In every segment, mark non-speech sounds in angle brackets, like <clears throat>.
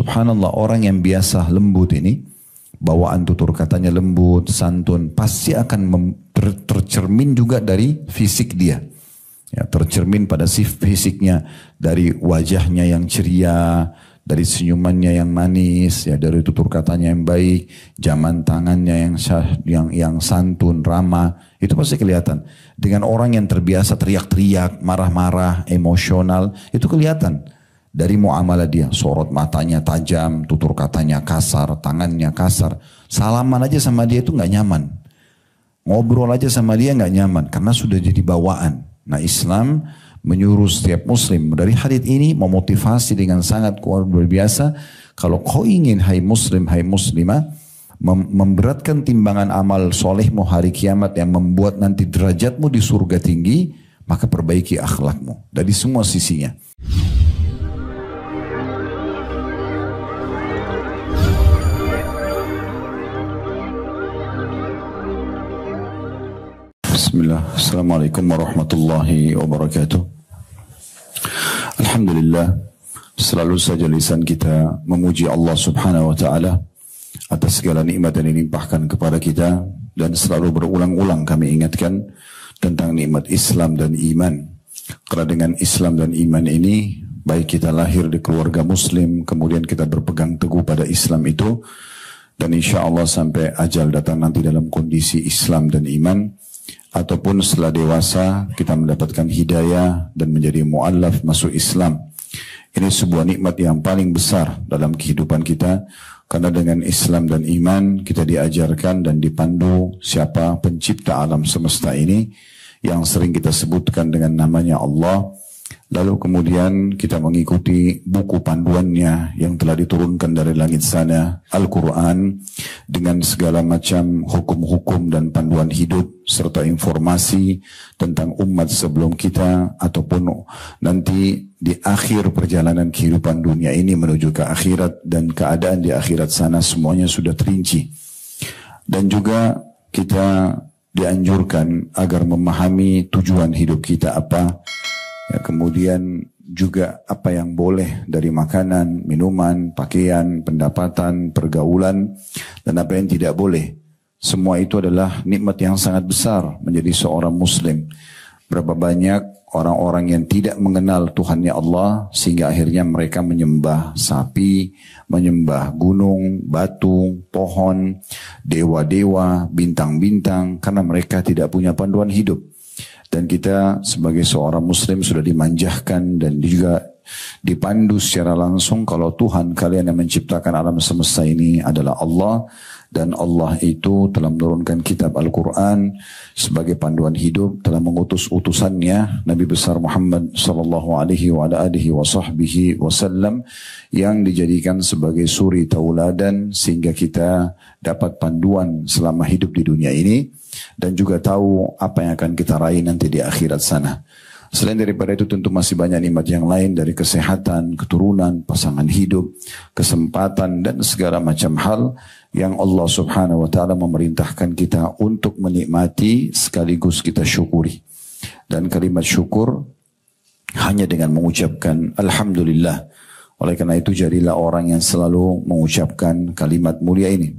subhanallah orang yang biasa lembut ini, bawaan tutur katanya lembut, santun, pasti akan ter tercermin juga dari fisik dia. Ya, tercermin pada sif fisiknya, dari wajahnya yang ceria, dari senyumannya yang manis, ya dari tutur katanya yang baik, jaman tangannya yang syah, yang yang santun, ramah, itu pasti kelihatan. Dengan orang yang terbiasa teriak-teriak, marah-marah, emosional, itu kelihatan. Dari muamalah dia, sorot matanya tajam, tutur katanya kasar, tangannya kasar. Salaman aja sama dia itu nggak nyaman. Ngobrol aja sama dia nggak nyaman karena sudah jadi bawaan. Nah Islam menyuruh setiap muslim dari hadis ini memotivasi dengan sangat kuat luar biasa kalau kau ingin hai muslim hai muslimah mem memberatkan timbangan amal solehmu hari kiamat yang membuat nanti derajatmu di surga tinggi maka perbaiki akhlakmu dari semua sisinya. Bismillah. Assalamualaikum warahmatullahi wabarakatuh. Alhamdulillah. Selalu saja lisan kita memuji Allah subhanahu wa ta'ala atas segala nikmat yang dilimpahkan kepada kita dan selalu berulang-ulang kami ingatkan tentang nikmat Islam dan iman. Karena dengan Islam dan iman ini baik kita lahir di keluarga muslim kemudian kita berpegang teguh pada Islam itu dan insya Allah sampai ajal datang nanti dalam kondisi Islam dan iman ataupun setelah dewasa kita mendapatkan hidayah dan menjadi mu'allaf masuk Islam. Ini sebuah nikmat yang paling besar dalam kehidupan kita karena dengan Islam dan iman kita diajarkan dan dipandu siapa pencipta alam semesta ini yang sering kita sebutkan dengan namanya Allah Lalu kemudian kita mengikuti buku panduannya yang telah diturunkan dari langit sana, Al-Quran, dengan segala macam hukum-hukum dan panduan hidup, serta informasi tentang umat sebelum kita, ataupun nanti di akhir perjalanan kehidupan dunia ini menuju ke akhirat, dan keadaan di akhirat sana semuanya sudah terinci. Dan juga kita dianjurkan agar memahami tujuan hidup kita apa, Ya, kemudian juga apa yang boleh dari makanan, minuman, pakaian, pendapatan, pergaulan, dan apa yang tidak boleh. Semua itu adalah nikmat yang sangat besar menjadi seorang muslim. Berapa banyak orang-orang yang tidak mengenal Tuhannya Allah sehingga akhirnya mereka menyembah sapi, menyembah gunung, batu, pohon, dewa-dewa, bintang-bintang karena mereka tidak punya panduan hidup. Dan kita sebagai seorang muslim sudah dimanjahkan dan juga dipandu secara langsung kalau Tuhan kalian yang menciptakan alam semesta ini adalah Allah dan Allah itu telah menurunkan kitab Al-Quran sebagai panduan hidup, telah mengutus utusannya Nabi besar Muhammad sallallahu alaihi wasallam yang dijadikan sebagai suri tauladan sehingga kita dapat panduan selama hidup di dunia ini dan juga tahu apa yang akan kita raih nanti di akhirat sana. Selain daripada itu tentu masih banyak nikmat yang lain dari kesehatan, keturunan, pasangan hidup, kesempatan dan segala macam hal yang Allah Subhanahu wa taala memerintahkan kita untuk menikmati sekaligus kita syukuri. Dan kalimat syukur hanya dengan mengucapkan alhamdulillah. Oleh karena itu jadilah orang yang selalu mengucapkan kalimat mulia ini.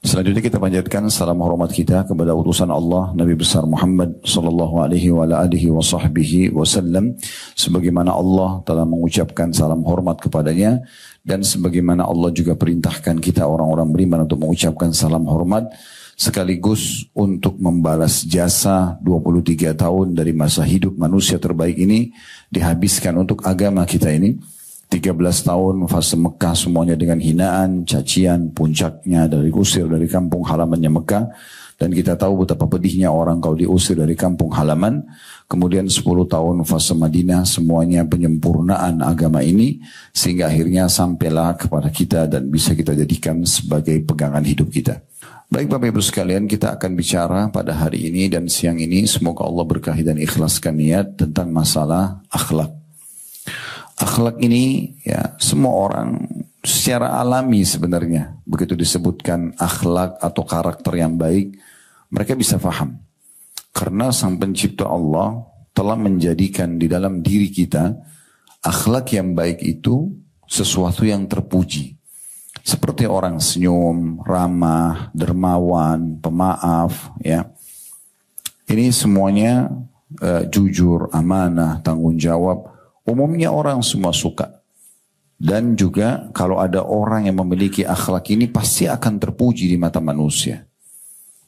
Selanjutnya kita panjatkan salam hormat kita kepada utusan Allah Nabi besar Muhammad sallallahu alaihi wa alihi wasallam sebagaimana Allah telah mengucapkan salam hormat kepadanya dan sebagaimana Allah juga perintahkan kita orang-orang beriman untuk mengucapkan salam hormat sekaligus untuk membalas jasa 23 tahun dari masa hidup manusia terbaik ini dihabiskan untuk agama kita ini. 13 tahun fase Mekah semuanya dengan hinaan, cacian, puncaknya dari usir dari kampung halamannya Mekah. Dan kita tahu betapa pedihnya orang kalau diusir dari kampung halaman. Kemudian 10 tahun fase Madinah semuanya penyempurnaan agama ini sehingga akhirnya sampailah kepada kita dan bisa kita jadikan sebagai pegangan hidup kita. Baik Bapak Ibu sekalian kita akan bicara pada hari ini dan siang ini semoga Allah berkahi dan ikhlaskan niat tentang masalah akhlak. Akhlak ini ya semua orang secara alami sebenarnya begitu disebutkan akhlak atau karakter yang baik mereka bisa faham. Karena sang pencipta Allah telah menjadikan di dalam diri kita akhlak yang baik itu sesuatu yang terpuji. Seperti orang senyum, ramah, dermawan, pemaaf, ya. Ini semuanya uh, jujur, amanah, tanggung jawab. Umumnya orang semua suka. Dan juga kalau ada orang yang memiliki akhlak ini pasti akan terpuji di mata manusia.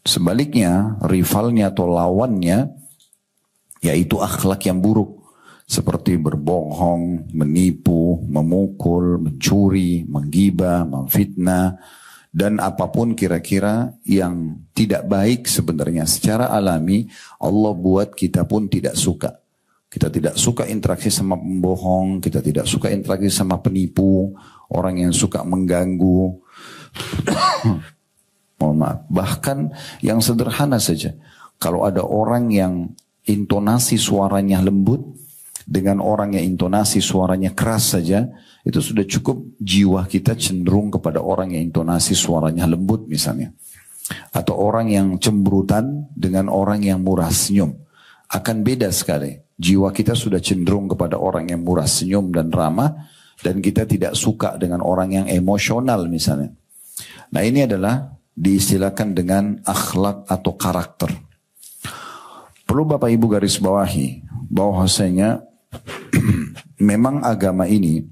Sebaliknya, rivalnya atau lawannya yaitu akhlak yang buruk seperti berbohong, menipu, memukul, mencuri, menggibah, memfitnah dan apapun kira-kira yang tidak baik sebenarnya secara alami Allah buat kita pun tidak suka. Kita tidak suka interaksi sama pembohong, kita tidak suka interaksi sama penipu, orang yang suka mengganggu. Mohon maaf. Bahkan yang sederhana saja. Kalau ada orang yang intonasi suaranya lembut, dengan orang yang intonasi suaranya keras saja, itu sudah cukup jiwa kita cenderung kepada orang yang intonasi suaranya lembut misalnya. Atau orang yang cemberutan dengan orang yang murah senyum. Akan beda sekali. Jiwa kita sudah cenderung kepada orang yang murah senyum dan ramah, dan kita tidak suka dengan orang yang emosional misalnya. Nah ini adalah diistilahkan dengan akhlak atau karakter. Perlu Bapak Ibu garis bawahi bahwasanya <clears throat> memang agama ini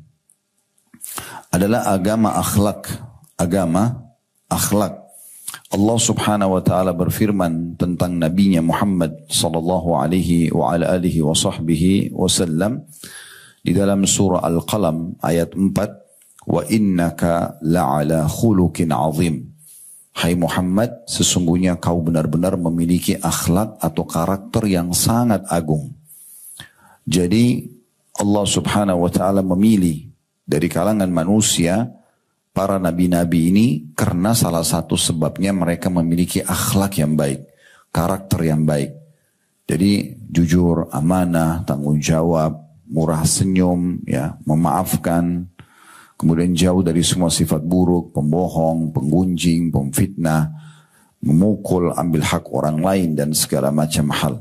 adalah agama akhlak, agama akhlak. Allah Subhanahu wa taala berfirman tentang nabinya Muhammad sallallahu alaihi wa ala alihi wa sahbihi wasallam di dalam surah Al-Qalam ayat 4 wa innaka la'ala khuluqin azim. Hai Muhammad, sesungguhnya kau benar-benar memiliki akhlak atau karakter yang sangat agung. Jadi Allah subhanahu wa ta'ala memilih dari kalangan manusia para nabi-nabi ini karena salah satu sebabnya mereka memiliki akhlak yang baik, karakter yang baik. Jadi jujur, amanah, tanggung jawab, murah senyum, ya, memaafkan, Kemudian jauh dari semua sifat buruk, pembohong, penggunjing, pemfitnah, memukul, ambil hak orang lain dan segala macam hal.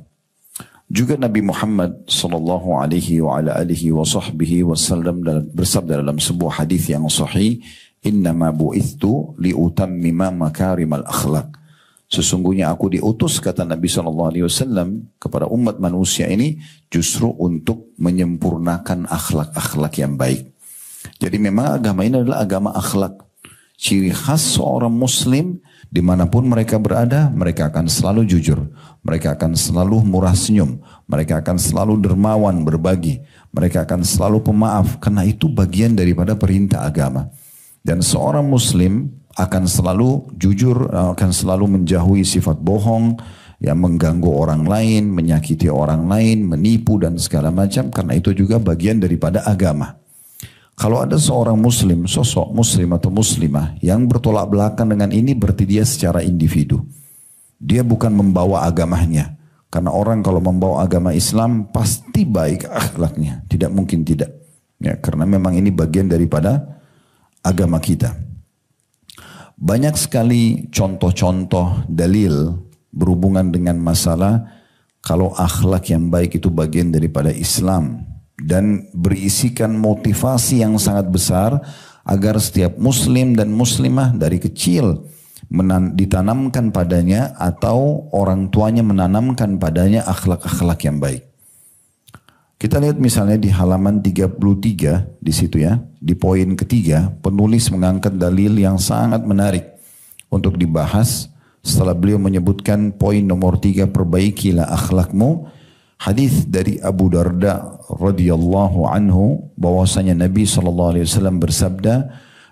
Juga Nabi Muhammad sallallahu alaihi wa ala alihi wa sahbihi wasallam dalam, bersabda dalam sebuah hadis yang sahih, "Innama bu'ithu liutammima makarimal akhlaq." Sesungguhnya aku diutus kata Nabi sallallahu Alaihi Wasallam kepada umat manusia ini justru untuk menyempurnakan akhlak-akhlak yang baik. Jadi memang agama ini adalah agama akhlak. Ciri khas seorang muslim dimanapun mereka berada, mereka akan selalu jujur. Mereka akan selalu murah senyum. Mereka akan selalu dermawan berbagi. Mereka akan selalu pemaaf. Karena itu bagian daripada perintah agama. Dan seorang muslim akan selalu jujur, akan selalu menjauhi sifat bohong, yang mengganggu orang lain, menyakiti orang lain, menipu dan segala macam. Karena itu juga bagian daripada agama. Kalau ada seorang muslim, sosok muslim atau muslimah yang bertolak belakang dengan ini berarti dia secara individu. Dia bukan membawa agamanya. Karena orang kalau membawa agama Islam pasti baik akhlaknya. Tidak mungkin tidak. Ya, karena memang ini bagian daripada agama kita. Banyak sekali contoh-contoh dalil berhubungan dengan masalah kalau akhlak yang baik itu bagian daripada Islam dan berisikan motivasi yang sangat besar agar setiap muslim dan muslimah dari kecil ditanamkan padanya atau orang tuanya menanamkan padanya akhlak-akhlak yang baik. Kita lihat misalnya di halaman 33 di situ ya, di poin ketiga penulis mengangkat dalil yang sangat menarik untuk dibahas setelah beliau menyebutkan poin nomor tiga perbaikilah akhlakmu Hadis dari Abu Darda radhiyallahu anhu bahwasanya Nabi sallallahu alaihi wasallam bersabda,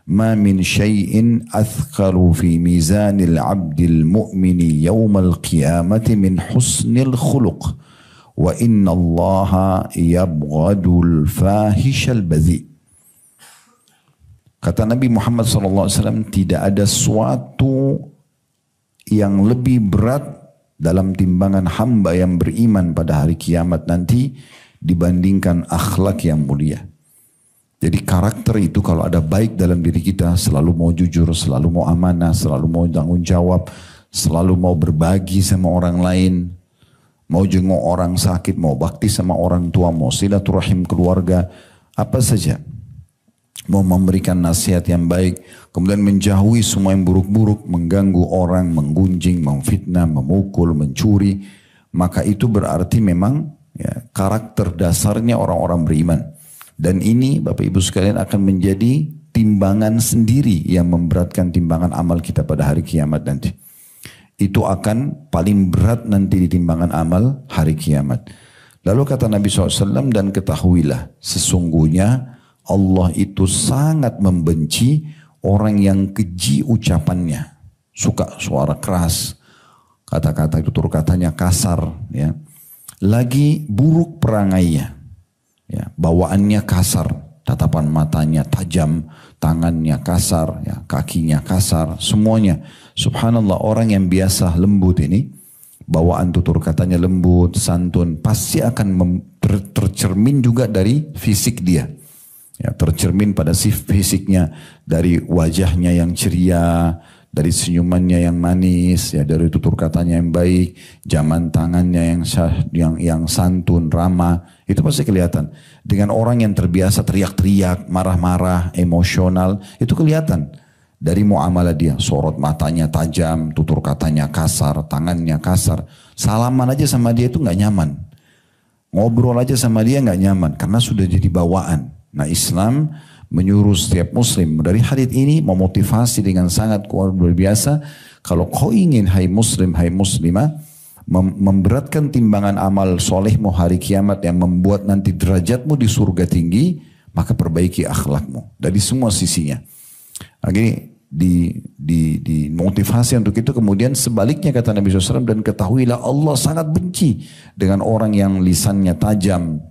"Ma min syai'in athqalu fi mizanil 'abdil mu'mini yaumal qiyamati min husnil khuluq wa inna Allah yabghadul fahishal bazi." Kata Nabi Muhammad sallallahu alaihi wasallam, tidak ada suatu yang lebih berat dalam timbangan hamba yang beriman pada hari kiamat nanti dibandingkan akhlak yang mulia. Jadi karakter itu kalau ada baik dalam diri kita selalu mau jujur, selalu mau amanah, selalu mau tanggung jawab, selalu mau berbagi sama orang lain, mau jenguk orang sakit, mau bakti sama orang tua, mau silaturahim keluarga, apa saja mau memberikan nasihat yang baik, kemudian menjauhi semua yang buruk-buruk, mengganggu orang, menggunjing, memfitnah, memukul, mencuri, maka itu berarti memang ya, karakter dasarnya orang-orang beriman. Dan ini Bapak Ibu sekalian akan menjadi timbangan sendiri yang memberatkan timbangan amal kita pada hari kiamat nanti. Itu akan paling berat nanti di timbangan amal hari kiamat. Lalu kata Nabi SAW dan ketahuilah sesungguhnya Allah itu sangat membenci orang yang keji ucapannya. Suka suara keras, kata-kata itu tutur katanya kasar ya. Lagi buruk perangainya. Ya, bawaannya kasar, tatapan matanya tajam, tangannya kasar, ya, kakinya kasar, semuanya. Subhanallah orang yang biasa lembut ini bawaan tutur katanya lembut, santun, pasti akan ter tercermin juga dari fisik dia ya, tercermin pada sif fisiknya dari wajahnya yang ceria dari senyumannya yang manis ya dari tutur katanya yang baik zaman tangannya yang sah, yang yang santun ramah itu pasti kelihatan dengan orang yang terbiasa teriak-teriak marah-marah emosional itu kelihatan dari muamalah dia sorot matanya tajam tutur katanya kasar tangannya kasar salaman aja sama dia itu nggak nyaman ngobrol aja sama dia nggak nyaman karena sudah jadi bawaan Nah Islam menyuruh setiap muslim dari hadis ini memotivasi dengan sangat kuat luar biasa kalau kau ingin hai muslim hai muslimah mem memberatkan timbangan amal solehmu hari kiamat yang membuat nanti derajatmu di surga tinggi maka perbaiki akhlakmu dari semua sisinya. Lagi nah, di, di, di motivasi untuk itu kemudian sebaliknya kata Nabi SAW dan ketahuilah Allah sangat benci dengan orang yang lisannya tajam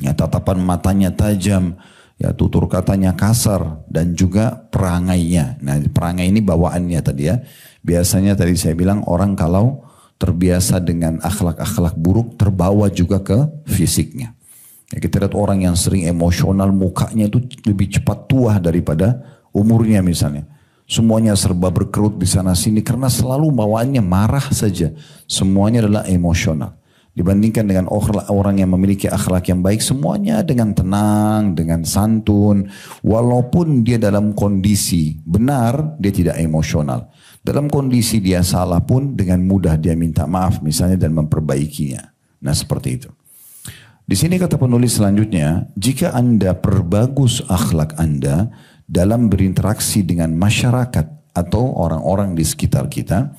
Ya, tatapan matanya tajam, ya tutur katanya kasar dan juga perangainya. Nah, perangai ini bawaannya tadi ya. Biasanya tadi saya bilang orang kalau terbiasa dengan akhlak-akhlak buruk terbawa juga ke fisiknya. Ya, kita lihat orang yang sering emosional mukanya itu lebih cepat tua daripada umurnya misalnya. Semuanya serba berkerut di sana sini karena selalu bawaannya marah saja. Semuanya adalah emosional. Dibandingkan dengan orang yang memiliki akhlak yang baik, semuanya dengan tenang, dengan santun. Walaupun dia dalam kondisi benar, dia tidak emosional. Dalam kondisi dia salah pun dengan mudah dia minta maaf misalnya dan memperbaikinya. Nah seperti itu. Di sini kata penulis selanjutnya, jika Anda perbagus akhlak Anda dalam berinteraksi dengan masyarakat atau orang-orang di sekitar kita,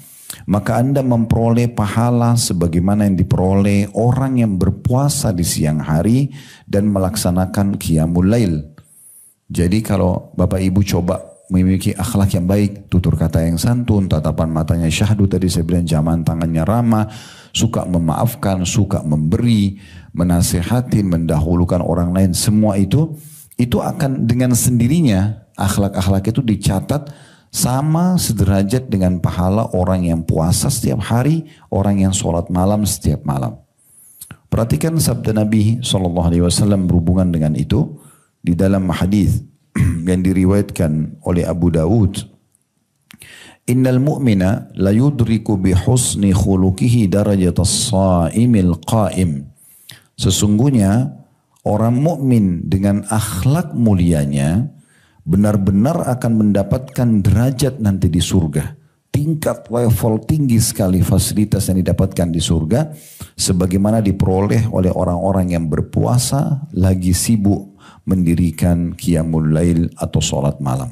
maka Anda memperoleh pahala sebagaimana yang diperoleh orang yang berpuasa di siang hari dan melaksanakan qiyamul lail. Jadi kalau Bapak Ibu coba memiliki akhlak yang baik, tutur kata yang santun, tatapan matanya syahdu tadi saya bilang jaman tangannya ramah, suka memaafkan, suka memberi, menasehati, mendahulukan orang lain, semua itu itu akan dengan sendirinya akhlak-akhlak itu dicatat sama sederajat dengan pahala orang yang puasa setiap hari, orang yang sholat malam setiap malam. Perhatikan sabda Nabi SAW berhubungan dengan itu di dalam hadis <clears throat> yang diriwayatkan oleh Abu Dawud. Innal mu'mina la yudriku bi husni khuluqihi darajatas sa'imil qa'im. Sesungguhnya orang mukmin dengan akhlak mulianya, benar-benar akan mendapatkan derajat nanti di surga. Tingkat level tinggi sekali fasilitas yang didapatkan di surga sebagaimana diperoleh oleh orang-orang yang berpuasa lagi sibuk mendirikan kiamulail lail atau sholat malam.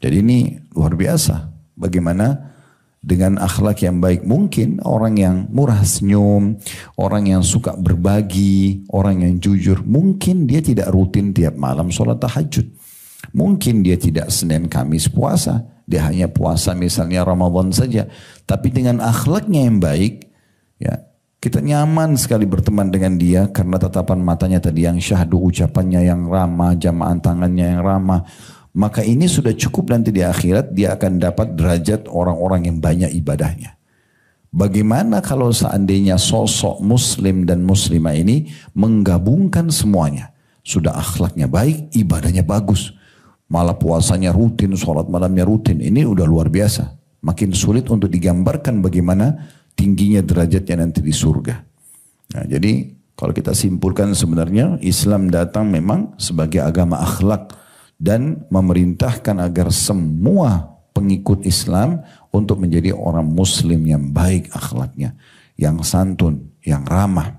Jadi ini luar biasa bagaimana dengan akhlak yang baik mungkin orang yang murah senyum, orang yang suka berbagi, orang yang jujur mungkin dia tidak rutin tiap malam sholat tahajud. Mungkin dia tidak Senin Kamis puasa. Dia hanya puasa misalnya Ramadan saja. Tapi dengan akhlaknya yang baik, ya kita nyaman sekali berteman dengan dia karena tatapan matanya tadi yang syahdu, ucapannya yang ramah, jamaan tangannya yang ramah. Maka ini sudah cukup nanti di akhirat dia akan dapat derajat orang-orang yang banyak ibadahnya. Bagaimana kalau seandainya sosok muslim dan muslimah ini menggabungkan semuanya. Sudah akhlaknya baik, ibadahnya bagus. Malah puasanya rutin, sholat malamnya rutin. Ini udah luar biasa. Makin sulit untuk digambarkan bagaimana tingginya derajatnya nanti di surga. Nah, jadi kalau kita simpulkan sebenarnya Islam datang memang sebagai agama akhlak dan memerintahkan agar semua pengikut Islam untuk menjadi orang muslim yang baik akhlaknya, yang santun, yang ramah.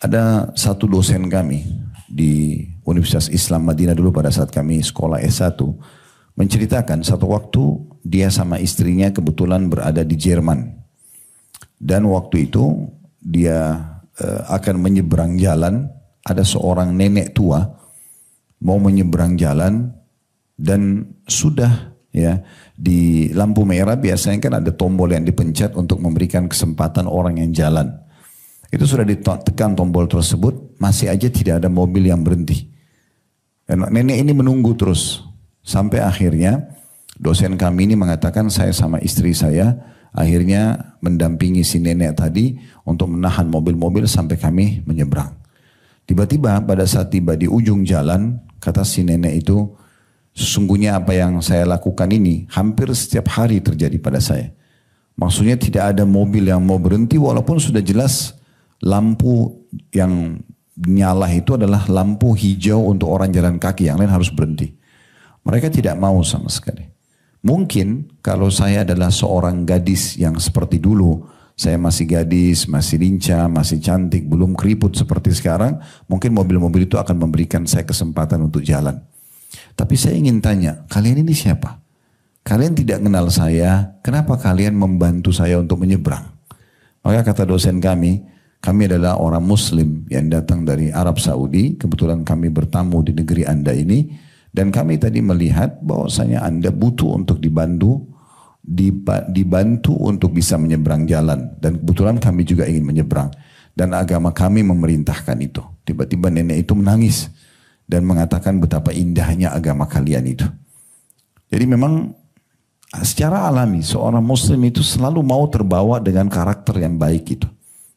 Ada satu dosen kami di Universitas Islam Madinah dulu pada saat kami sekolah S1 menceritakan satu waktu dia sama istrinya kebetulan berada di Jerman dan waktu itu dia e, akan menyeberang jalan ada seorang nenek tua mau menyeberang jalan dan sudah ya di lampu merah biasanya kan ada tombol yang dipencet untuk memberikan kesempatan orang yang jalan. Itu sudah ditekan tombol tersebut, masih aja tidak ada mobil yang berhenti nenek ini menunggu terus sampai akhirnya dosen kami ini mengatakan saya sama istri saya akhirnya mendampingi si nenek tadi untuk menahan mobil-mobil sampai kami menyeberang. Tiba-tiba pada saat tiba di ujung jalan kata si nenek itu sesungguhnya apa yang saya lakukan ini hampir setiap hari terjadi pada saya. Maksudnya tidak ada mobil yang mau berhenti walaupun sudah jelas lampu yang nyala itu adalah lampu hijau untuk orang jalan kaki, yang lain harus berhenti. Mereka tidak mau sama sekali. Mungkin kalau saya adalah seorang gadis yang seperti dulu, saya masih gadis, masih lincah, masih cantik, belum keriput seperti sekarang, mungkin mobil-mobil itu akan memberikan saya kesempatan untuk jalan. Tapi saya ingin tanya, kalian ini siapa? Kalian tidak kenal saya, kenapa kalian membantu saya untuk menyeberang? Maka kata dosen kami, kami adalah orang muslim yang datang dari Arab Saudi. Kebetulan kami bertamu di negeri Anda ini. Dan kami tadi melihat bahwasanya Anda butuh untuk dibantu dibantu untuk bisa menyeberang jalan. Dan kebetulan kami juga ingin menyeberang. Dan agama kami memerintahkan itu. Tiba-tiba nenek itu menangis dan mengatakan betapa indahnya agama kalian itu. Jadi memang secara alami seorang muslim itu selalu mau terbawa dengan karakter yang baik itu.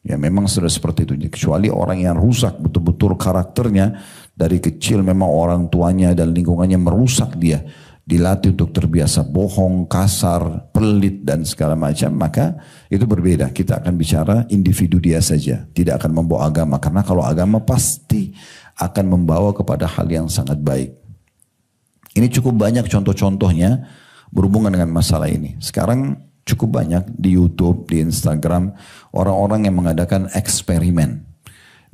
Ya memang sudah seperti itu. Kecuali orang yang rusak betul-betul karakternya dari kecil memang orang tuanya dan lingkungannya merusak dia. Dilatih untuk terbiasa bohong, kasar, pelit dan segala macam. Maka itu berbeda. Kita akan bicara individu dia saja. Tidak akan membawa agama. Karena kalau agama pasti akan membawa kepada hal yang sangat baik. Ini cukup banyak contoh-contohnya berhubungan dengan masalah ini. Sekarang cukup banyak di YouTube, di Instagram, orang-orang yang mengadakan eksperimen.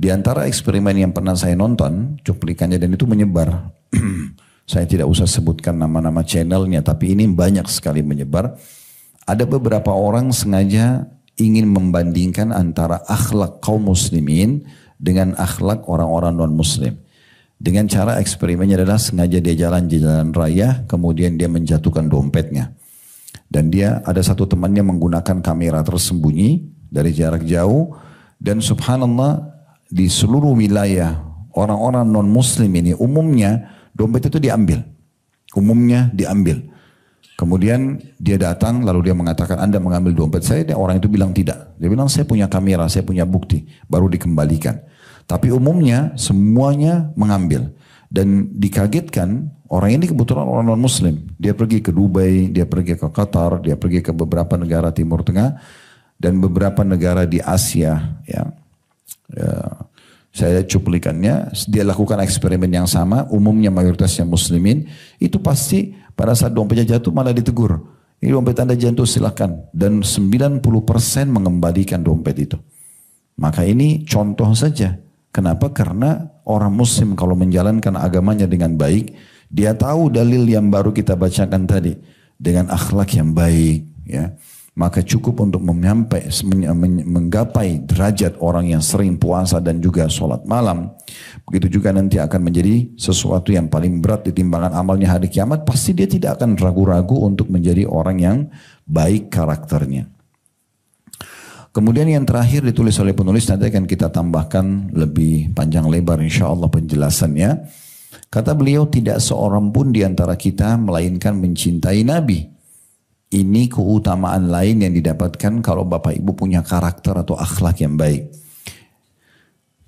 Di antara eksperimen yang pernah saya nonton, cuplikannya dan itu menyebar. <clears throat> saya tidak usah sebutkan nama-nama channelnya, tapi ini banyak sekali menyebar. Ada beberapa orang sengaja ingin membandingkan antara akhlak kaum muslimin dengan akhlak orang-orang non-muslim. Dengan cara eksperimennya adalah sengaja dia jalan di jalan raya, kemudian dia menjatuhkan dompetnya. Dan dia ada satu temannya menggunakan kamera tersembunyi dari jarak jauh. Dan subhanallah di seluruh wilayah orang-orang non-muslim ini umumnya dompet itu diambil. Umumnya diambil. Kemudian dia datang lalu dia mengatakan Anda mengambil dompet saya. Dan orang itu bilang tidak. Dia bilang saya punya kamera, saya punya bukti. Baru dikembalikan. Tapi umumnya semuanya mengambil. Dan dikagetkan orang ini kebetulan orang non muslim. Dia pergi ke Dubai, dia pergi ke Qatar, dia pergi ke beberapa negara Timur Tengah dan beberapa negara di Asia. Ya, ya saya cuplikannya, dia lakukan eksperimen yang sama, umumnya mayoritasnya muslimin, itu pasti pada saat dompetnya jatuh malah ditegur. Ini dompet anda jatuh silahkan. Dan 90% mengembalikan dompet itu. Maka ini contoh saja. Kenapa? Karena orang muslim kalau menjalankan agamanya dengan baik, dia tahu dalil yang baru kita bacakan tadi dengan akhlak yang baik, ya. Maka cukup untuk menyampai, menggapai derajat orang yang sering puasa dan juga sholat malam. Begitu juga nanti akan menjadi sesuatu yang paling berat di timbangan amalnya hari kiamat. Pasti dia tidak akan ragu-ragu untuk menjadi orang yang baik karakternya. Kemudian yang terakhir ditulis oleh penulis nanti akan kita tambahkan lebih panjang lebar insya Allah penjelasannya. Kata beliau tidak seorang pun di antara kita melainkan mencintai Nabi. Ini keutamaan lain yang didapatkan kalau Bapak Ibu punya karakter atau akhlak yang baik.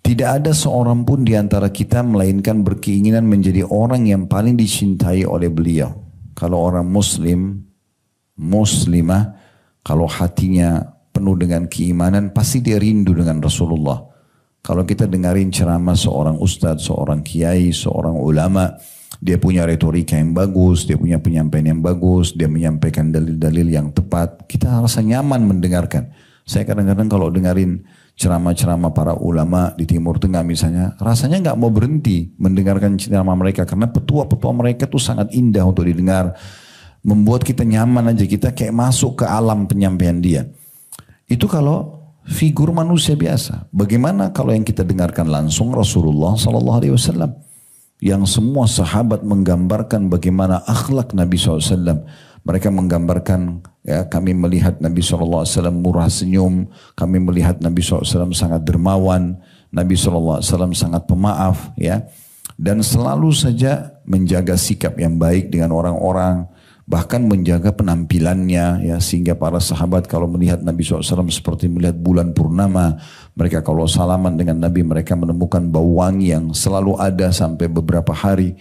Tidak ada seorang pun di antara kita melainkan berkeinginan menjadi orang yang paling dicintai oleh beliau. Kalau orang muslim, muslimah, kalau hatinya penuh dengan keimanan, pasti dia rindu dengan Rasulullah. Kalau kita dengarin ceramah seorang ustadz, seorang kiai, seorang ulama, dia punya retorika yang bagus, dia punya penyampaian yang bagus, dia menyampaikan dalil-dalil yang tepat, kita rasa nyaman mendengarkan. Saya kadang-kadang kalau dengerin ceramah-ceramah para ulama di Timur Tengah misalnya, rasanya nggak mau berhenti mendengarkan ceramah mereka karena petua-petua mereka tuh sangat indah untuk didengar, membuat kita nyaman aja kita kayak masuk ke alam penyampaian dia. Itu kalau figur manusia biasa. Bagaimana kalau yang kita dengarkan langsung Rasulullah Sallallahu Alaihi Wasallam yang semua sahabat menggambarkan bagaimana akhlak Nabi SAW. Mereka menggambarkan ya, kami melihat Nabi SAW murah senyum, kami melihat Nabi SAW sangat dermawan, Nabi SAW sangat pemaaf ya dan selalu saja menjaga sikap yang baik dengan orang-orang, bahkan menjaga penampilannya ya sehingga para sahabat kalau melihat Nabi SAW seperti melihat bulan purnama mereka kalau salaman dengan Nabi mereka menemukan bau wangi yang selalu ada sampai beberapa hari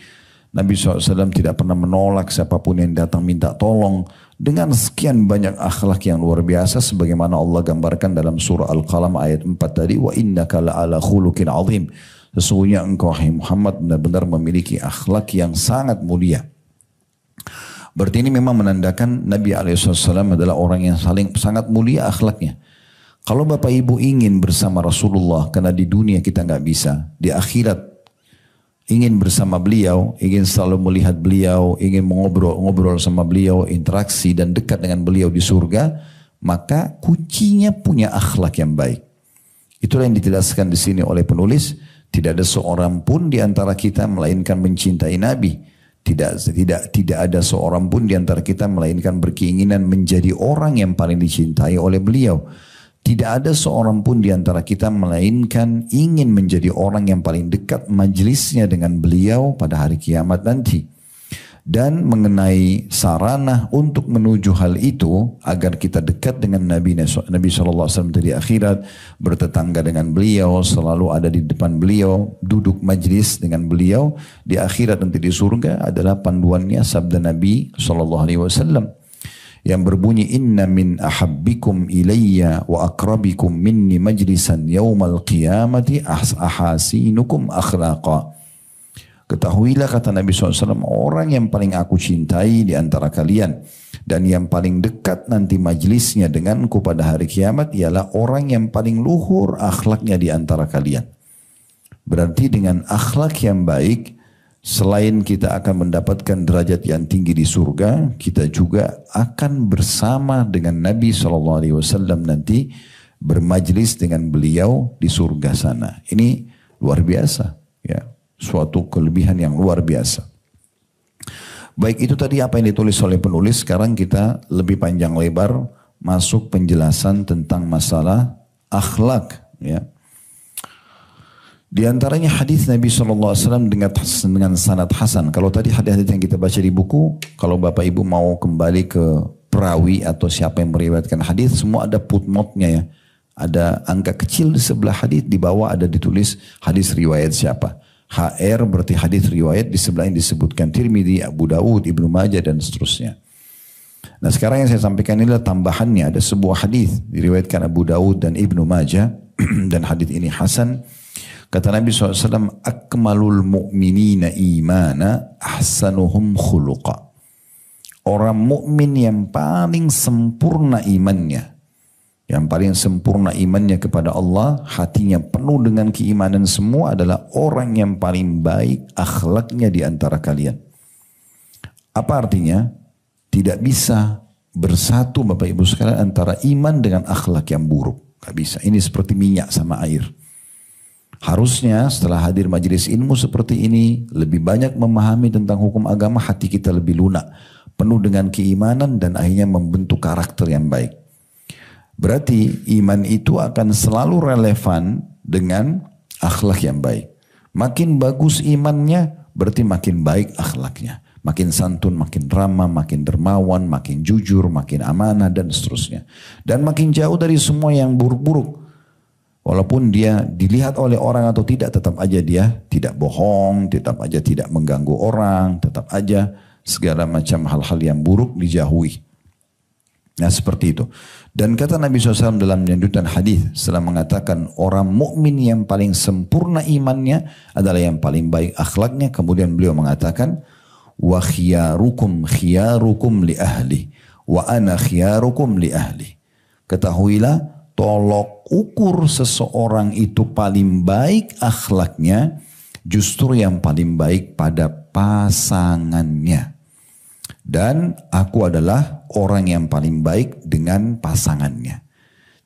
Nabi SAW tidak pernah menolak siapapun yang datang minta tolong dengan sekian banyak akhlak yang luar biasa sebagaimana Allah gambarkan dalam surah Al-Qalam ayat 4 tadi wa innaka la'ala khuluqin azim sesungguhnya engkau Muhammad benar-benar memiliki akhlak yang sangat mulia Berarti ini memang menandakan Nabi Alaihissalam adalah orang yang saling sangat mulia akhlaknya. Kalau Bapak Ibu ingin bersama Rasulullah, karena di dunia kita nggak bisa, di akhirat ingin bersama beliau, ingin selalu melihat beliau, ingin mengobrol-ngobrol sama beliau, interaksi dan dekat dengan beliau di surga, maka kuncinya punya akhlak yang baik. Itulah yang ditelaskan di sini oleh penulis. Tidak ada seorang pun di antara kita melainkan mencintai Nabi tidak tidak tidak ada seorang pun di antara kita melainkan berkeinginan menjadi orang yang paling dicintai oleh beliau. Tidak ada seorang pun di antara kita melainkan ingin menjadi orang yang paling dekat majelisnya dengan beliau pada hari kiamat nanti dan mengenai sarana untuk menuju hal itu agar kita dekat dengan Nabi Nabi Shallallahu Alaihi Wasallam di akhirat bertetangga dengan beliau selalu ada di depan beliau duduk majlis dengan beliau di akhirat nanti di surga adalah panduannya sabda Nabi Shallallahu Alaihi Wasallam yang berbunyi inna min ahabbikum ilayya wa akrabikum minni majlisan yaumal qiyamati ahasinukum akhlaqa Ketahuilah kata Nabi SAW, orang yang paling aku cintai di antara kalian dan yang paling dekat nanti majlisnya denganku pada hari kiamat ialah orang yang paling luhur akhlaknya di antara kalian. Berarti dengan akhlak yang baik, selain kita akan mendapatkan derajat yang tinggi di surga, kita juga akan bersama dengan Nabi SAW nanti bermajlis dengan beliau di surga sana. Ini luar biasa. Ya, suatu kelebihan yang luar biasa. Baik itu tadi apa yang ditulis oleh penulis, sekarang kita lebih panjang lebar masuk penjelasan tentang masalah akhlak ya. Di antaranya hadis Nabi SAW dengan, dengan sanad Hasan. Kalau tadi hadis-hadis yang kita baca di buku, kalau Bapak Ibu mau kembali ke perawi atau siapa yang meriwayatkan hadis, semua ada putmotnya ya. Ada angka kecil di sebelah hadis, di bawah ada ditulis hadis riwayat siapa. HR berarti hadis riwayat di sebelahnya disebutkan Tirmidzi, Abu Dawud, Ibnu Majah dan seterusnya. Nah sekarang yang saya sampaikan ini adalah tambahannya ada sebuah hadis diriwayatkan Abu Dawud dan Ibnu Majah <clears throat> dan hadis ini Hasan. Kata Nabi SAW, Akmalul mu'minina imana ahsanuhum khuluqa. Orang mukmin yang paling sempurna imannya, yang paling sempurna imannya kepada Allah, hatinya penuh dengan keimanan semua adalah orang yang paling baik akhlaknya di antara kalian. Apa artinya? Tidak bisa bersatu Bapak Ibu sekalian antara iman dengan akhlak yang buruk. Gak bisa. Ini seperti minyak sama air. Harusnya setelah hadir majelis ilmu seperti ini, lebih banyak memahami tentang hukum agama, hati kita lebih lunak, penuh dengan keimanan dan akhirnya membentuk karakter yang baik. Berarti iman itu akan selalu relevan dengan akhlak yang baik. Makin bagus imannya, berarti makin baik akhlaknya. Makin santun, makin ramah, makin dermawan, makin jujur, makin amanah, dan seterusnya. Dan makin jauh dari semua yang buruk-buruk. Walaupun dia dilihat oleh orang atau tidak, tetap aja dia tidak bohong, tetap aja tidak mengganggu orang, tetap aja segala macam hal-hal yang buruk dijauhi. Nah seperti itu. Dan kata Nabi SAW dalam lanjutan hadis setelah mengatakan orang mukmin yang paling sempurna imannya adalah yang paling baik akhlaknya. Kemudian beliau mengatakan, wa khiyarukum khiyarukum li ahli wa ana khiyarukum li ahli. Ketahuilah tolok ukur seseorang itu paling baik akhlaknya justru yang paling baik pada pasangannya dan aku adalah orang yang paling baik dengan pasangannya.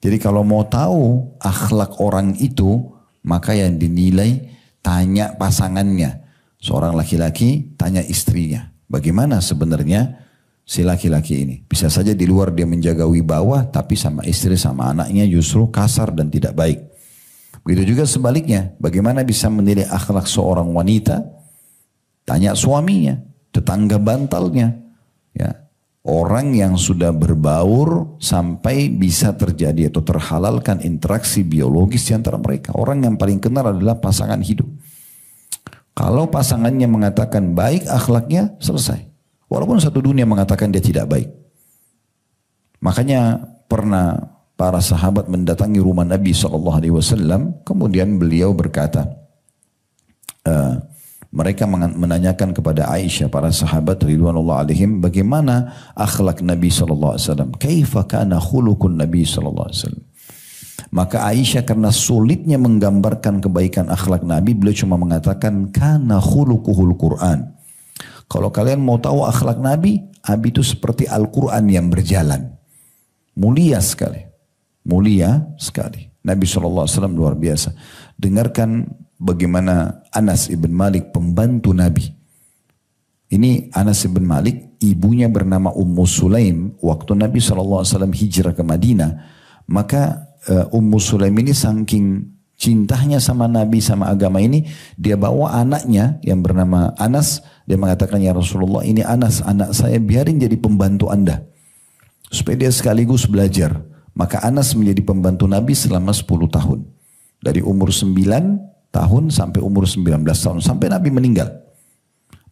Jadi kalau mau tahu akhlak orang itu, maka yang dinilai tanya pasangannya. Seorang laki-laki tanya istrinya, bagaimana sebenarnya si laki-laki ini? Bisa saja di luar dia menjaga wibawa, tapi sama istri sama anaknya justru kasar dan tidak baik. Begitu juga sebaliknya, bagaimana bisa menilai akhlak seorang wanita? Tanya suaminya, tetangga bantalnya, Ya. Orang yang sudah berbaur sampai bisa terjadi atau terhalalkan interaksi biologis di antara mereka. Orang yang paling kenal adalah pasangan hidup. Kalau pasangannya mengatakan baik akhlaknya, selesai. Walaupun satu dunia mengatakan dia tidak baik. Makanya pernah para sahabat mendatangi rumah Nabi Shallallahu Alaihi Wasallam, kemudian beliau berkata, eh, mereka menanyakan kepada Aisyah para sahabat ridwanullah alaihim bagaimana akhlak Nabi sallallahu alaihi wasallam? Kaifa kana khuluqun Nabi sallallahu alaihi wasallam? Maka Aisyah karena sulitnya menggambarkan kebaikan akhlak Nabi, beliau cuma mengatakan kana khuluquhul Qur'an. Kalau kalian mau tahu akhlak Nabi, Nabi itu seperti Al-Qur'an yang berjalan. Mulia sekali. Mulia sekali. Nabi SAW luar biasa. Dengarkan bagaimana Anas ibn Malik pembantu Nabi. Ini Anas ibn Malik ibunya bernama Ummu Sulaim waktu Nabi SAW hijrah ke Madinah. Maka eh, Ummu Sulaim ini saking cintanya sama Nabi sama agama ini dia bawa anaknya yang bernama Anas dia mengatakan ya Rasulullah ini Anas anak saya biarin jadi pembantu anda supaya dia sekaligus belajar maka Anas menjadi pembantu Nabi selama 10 tahun dari umur 9 tahun sampai umur 19 tahun sampai Nabi meninggal.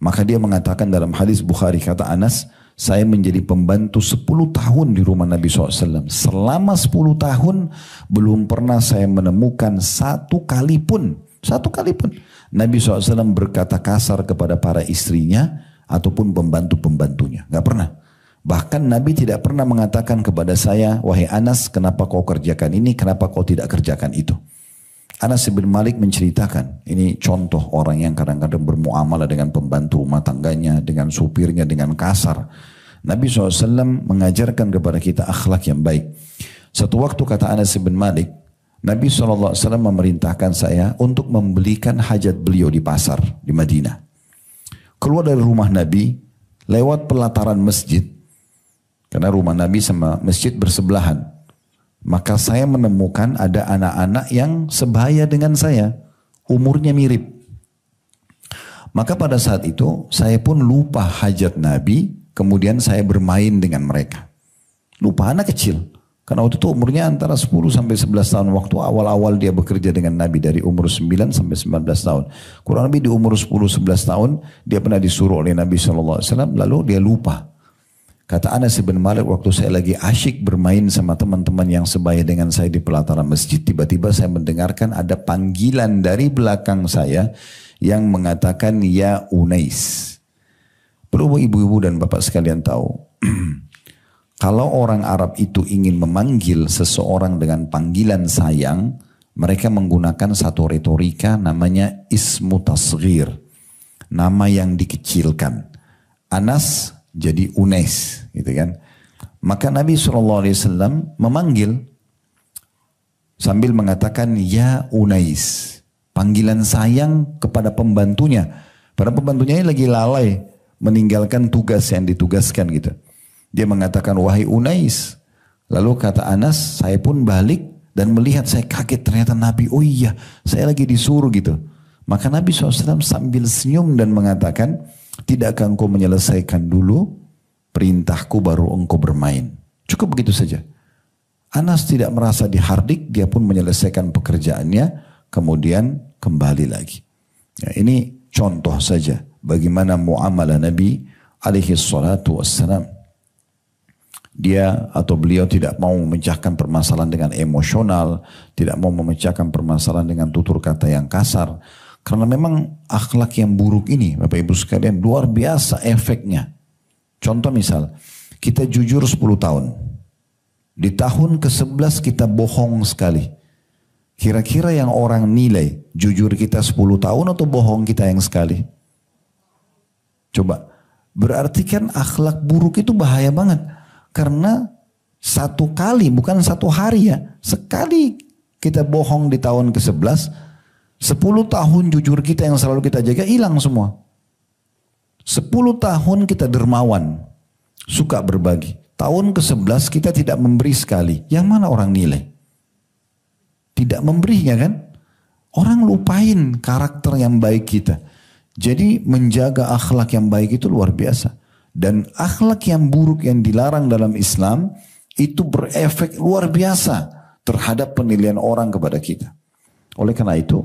Maka dia mengatakan dalam hadis Bukhari kata Anas, saya menjadi pembantu 10 tahun di rumah Nabi SAW. Selama 10 tahun belum pernah saya menemukan satu kali pun, satu kali pun Nabi SAW berkata kasar kepada para istrinya ataupun pembantu-pembantunya. Gak pernah. Bahkan Nabi tidak pernah mengatakan kepada saya, wahai Anas kenapa kau kerjakan ini, kenapa kau tidak kerjakan itu. Anas bin Malik menceritakan, ini contoh orang yang kadang-kadang bermuamalah dengan pembantu rumah tangganya, dengan supirnya, dengan kasar. Nabi SAW mengajarkan kepada kita akhlak yang baik. Satu waktu kata Anas bin Malik, Nabi SAW memerintahkan saya untuk membelikan hajat beliau di pasar di Madinah. Keluar dari rumah Nabi, lewat pelataran masjid, karena rumah Nabi sama masjid bersebelahan. Maka saya menemukan ada anak-anak yang sebaya dengan saya. Umurnya mirip. Maka pada saat itu saya pun lupa hajat Nabi. Kemudian saya bermain dengan mereka. Lupa anak kecil. Karena waktu itu umurnya antara 10 sampai 11 tahun. Waktu awal-awal dia bekerja dengan Nabi dari umur 9 sampai 19 tahun. Kurang lebih di umur 10-11 tahun dia pernah disuruh oleh Nabi SAW lalu dia lupa. Kata Anas bin Malik waktu saya lagi asyik bermain sama teman-teman yang sebaya dengan saya di pelataran masjid. Tiba-tiba saya mendengarkan ada panggilan dari belakang saya yang mengatakan Ya Unais. Perlu ibu-ibu dan bapak sekalian tahu. <clears throat> kalau orang Arab itu ingin memanggil seseorang dengan panggilan sayang. Mereka menggunakan satu retorika namanya ismu Tasgir. Nama yang dikecilkan. Anas jadi unes gitu kan. Maka Nabi SAW memanggil sambil mengatakan ya Unes, Panggilan sayang kepada pembantunya. Para pembantunya ini lagi lalai meninggalkan tugas yang ditugaskan gitu. Dia mengatakan wahai Unes. Lalu kata Anas saya pun balik dan melihat saya kaget ternyata Nabi oh iya saya lagi disuruh gitu. Maka Nabi SAW sambil senyum dan mengatakan Tidakkah engkau menyelesaikan dulu perintahku baru engkau bermain. Cukup begitu saja. Anas tidak merasa dihardik, dia pun menyelesaikan pekerjaannya, kemudian kembali lagi. Ya, ini contoh saja bagaimana muamalah Nabi alaihi salatu wassalam. Dia atau beliau tidak mau memecahkan permasalahan dengan emosional, tidak mau memecahkan permasalahan dengan tutur kata yang kasar, karena memang akhlak yang buruk ini Bapak Ibu sekalian luar biasa efeknya. Contoh misal, kita jujur 10 tahun. Di tahun ke-11 kita bohong sekali. Kira-kira yang orang nilai jujur kita 10 tahun atau bohong kita yang sekali? Coba. Berarti kan akhlak buruk itu bahaya banget. Karena satu kali bukan satu hari ya. Sekali kita bohong di tahun ke-11 10 tahun jujur kita yang selalu kita jaga hilang semua. 10 tahun kita dermawan, suka berbagi. Tahun ke-11 kita tidak memberi sekali. Yang mana orang nilai? Tidak memberinya kan? Orang lupain karakter yang baik kita. Jadi menjaga akhlak yang baik itu luar biasa. Dan akhlak yang buruk yang dilarang dalam Islam itu berefek luar biasa terhadap penilaian orang kepada kita. Oleh karena itu,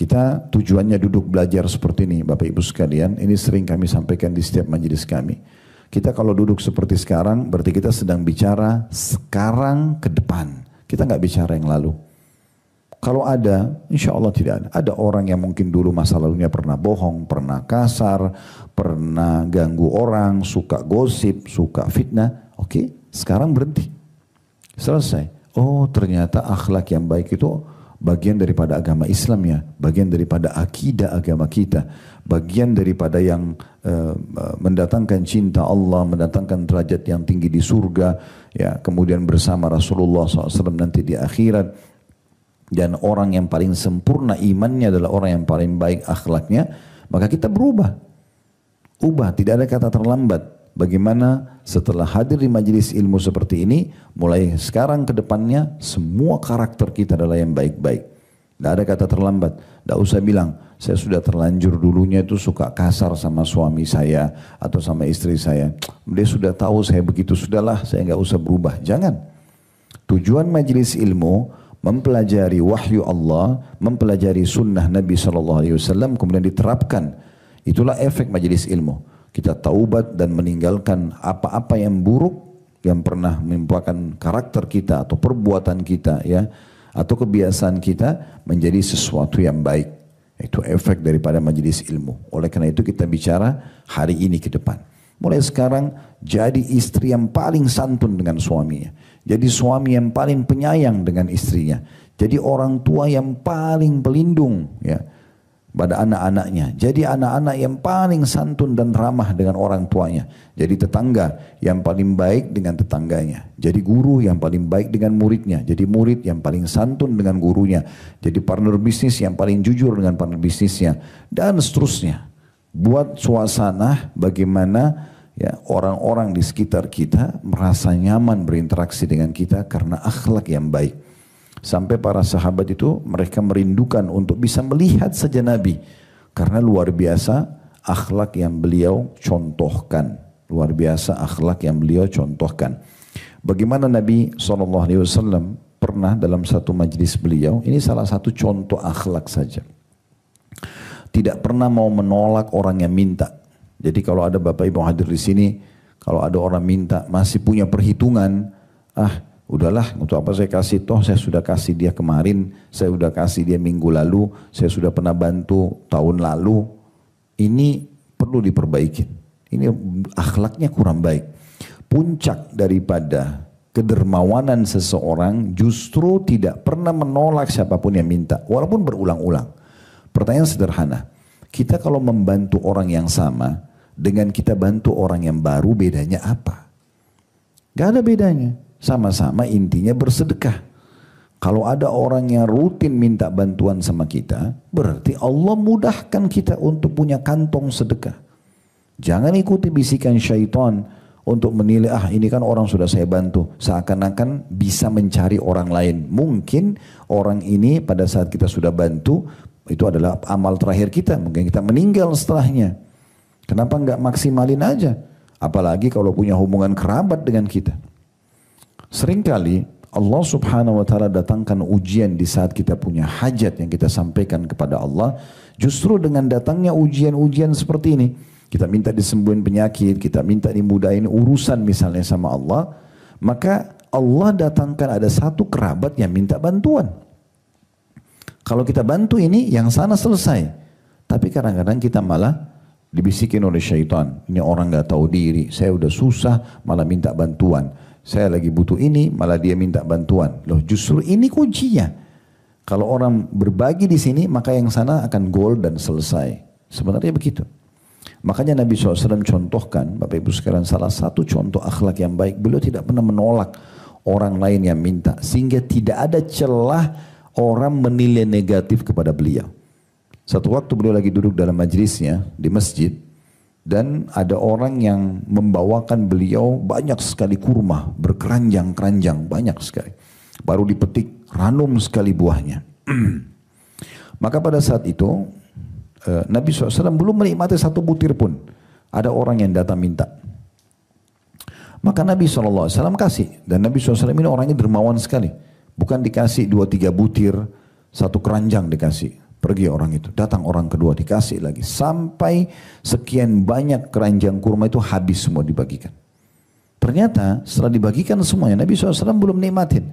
kita tujuannya duduk belajar seperti ini Bapak Ibu sekalian. Ini sering kami sampaikan di setiap majelis kami. Kita kalau duduk seperti sekarang berarti kita sedang bicara sekarang ke depan. Kita nggak bicara yang lalu. Kalau ada, insya Allah tidak ada. Ada orang yang mungkin dulu masa lalunya pernah bohong, pernah kasar, pernah ganggu orang, suka gosip, suka fitnah. Oke, sekarang berhenti. Selesai. Oh ternyata akhlak yang baik itu bagian daripada agama Islam ya, bagian daripada akidah agama kita, bagian daripada yang uh, mendatangkan cinta Allah, mendatangkan derajat yang tinggi di surga, ya kemudian bersama Rasulullah SAW nanti di akhirat. Dan orang yang paling sempurna imannya adalah orang yang paling baik akhlaknya, maka kita berubah. Ubah, tidak ada kata terlambat bagaimana setelah hadir di majelis ilmu seperti ini, mulai sekarang ke depannya semua karakter kita adalah yang baik-baik. Tidak ada kata terlambat. Tidak usah bilang, saya sudah terlanjur dulunya itu suka kasar sama suami saya atau sama istri saya. Dia sudah tahu saya begitu, sudahlah saya nggak usah berubah. Jangan. Tujuan majelis ilmu mempelajari wahyu Allah, mempelajari sunnah Nabi SAW, kemudian diterapkan. Itulah efek majelis ilmu kita taubat dan meninggalkan apa-apa yang buruk yang pernah menimbulkan karakter kita atau perbuatan kita ya atau kebiasaan kita menjadi sesuatu yang baik. Itu efek daripada majelis ilmu. Oleh karena itu kita bicara hari ini ke depan. Mulai sekarang jadi istri yang paling santun dengan suaminya. Jadi suami yang paling penyayang dengan istrinya. Jadi orang tua yang paling pelindung ya pada anak-anaknya. Jadi anak-anak yang paling santun dan ramah dengan orang tuanya. Jadi tetangga yang paling baik dengan tetangganya. Jadi guru yang paling baik dengan muridnya. Jadi murid yang paling santun dengan gurunya. Jadi partner bisnis yang paling jujur dengan partner bisnisnya. Dan seterusnya. Buat suasana bagaimana ya orang-orang di sekitar kita merasa nyaman berinteraksi dengan kita karena akhlak yang baik. Sampai para sahabat itu mereka merindukan untuk bisa melihat saja Nabi. Karena luar biasa akhlak yang beliau contohkan. Luar biasa akhlak yang beliau contohkan. Bagaimana Nabi SAW pernah dalam satu majlis beliau, ini salah satu contoh akhlak saja. Tidak pernah mau menolak orang yang minta. Jadi kalau ada Bapak Ibu hadir di sini, kalau ada orang minta masih punya perhitungan, ah udahlah untuk apa saya kasih toh saya sudah kasih dia kemarin, saya sudah kasih dia minggu lalu, saya sudah pernah bantu tahun lalu. Ini perlu diperbaiki. Ini akhlaknya kurang baik. Puncak daripada kedermawanan seseorang justru tidak pernah menolak siapapun yang minta, walaupun berulang-ulang. Pertanyaan sederhana, kita kalau membantu orang yang sama dengan kita bantu orang yang baru bedanya apa? Gak ada bedanya. Sama-sama intinya bersedekah. Kalau ada orang yang rutin minta bantuan sama kita, berarti Allah mudahkan kita untuk punya kantong sedekah. Jangan ikuti bisikan syaitan untuk menilai, ah ini kan orang sudah saya bantu. Seakan-akan bisa mencari orang lain. Mungkin orang ini pada saat kita sudah bantu, itu adalah amal terakhir kita. Mungkin kita meninggal setelahnya. Kenapa nggak maksimalin aja? Apalagi kalau punya hubungan kerabat dengan kita. Seringkali Allah subhanahu wa ta'ala datangkan ujian di saat kita punya hajat yang kita sampaikan kepada Allah. Justru dengan datangnya ujian-ujian seperti ini. Kita minta disembuhin penyakit, kita minta dimudahin urusan misalnya sama Allah. Maka Allah datangkan ada satu kerabat yang minta bantuan. Kalau kita bantu ini, yang sana selesai. Tapi kadang-kadang kita malah dibisikin oleh syaitan. Ini orang nggak tahu diri, saya udah susah, malah minta bantuan. Saya lagi butuh ini, malah dia minta bantuan. Loh, justru ini kuncinya. Kalau orang berbagi di sini, maka yang sana akan gol dan selesai. Sebenarnya begitu. Makanya Nabi SAW contohkan, Bapak Ibu Sekarang salah satu contoh akhlak yang baik, beliau tidak pernah menolak orang lain yang minta. Sehingga tidak ada celah orang menilai negatif kepada beliau. Satu waktu beliau lagi duduk dalam majlisnya di masjid, dan ada orang yang membawakan beliau banyak sekali kurma berkeranjang-keranjang banyak sekali baru dipetik ranum sekali buahnya <clears throat> maka pada saat itu eh, Nabi SAW belum menikmati satu butir pun ada orang yang datang minta maka Nabi SAW kasih dan Nabi SAW ini orangnya dermawan sekali bukan dikasih dua tiga butir satu keranjang dikasih Pergi orang itu, datang orang kedua dikasih lagi. Sampai sekian banyak keranjang kurma itu habis semua dibagikan. Ternyata setelah dibagikan semuanya, Nabi SAW belum nikmatin.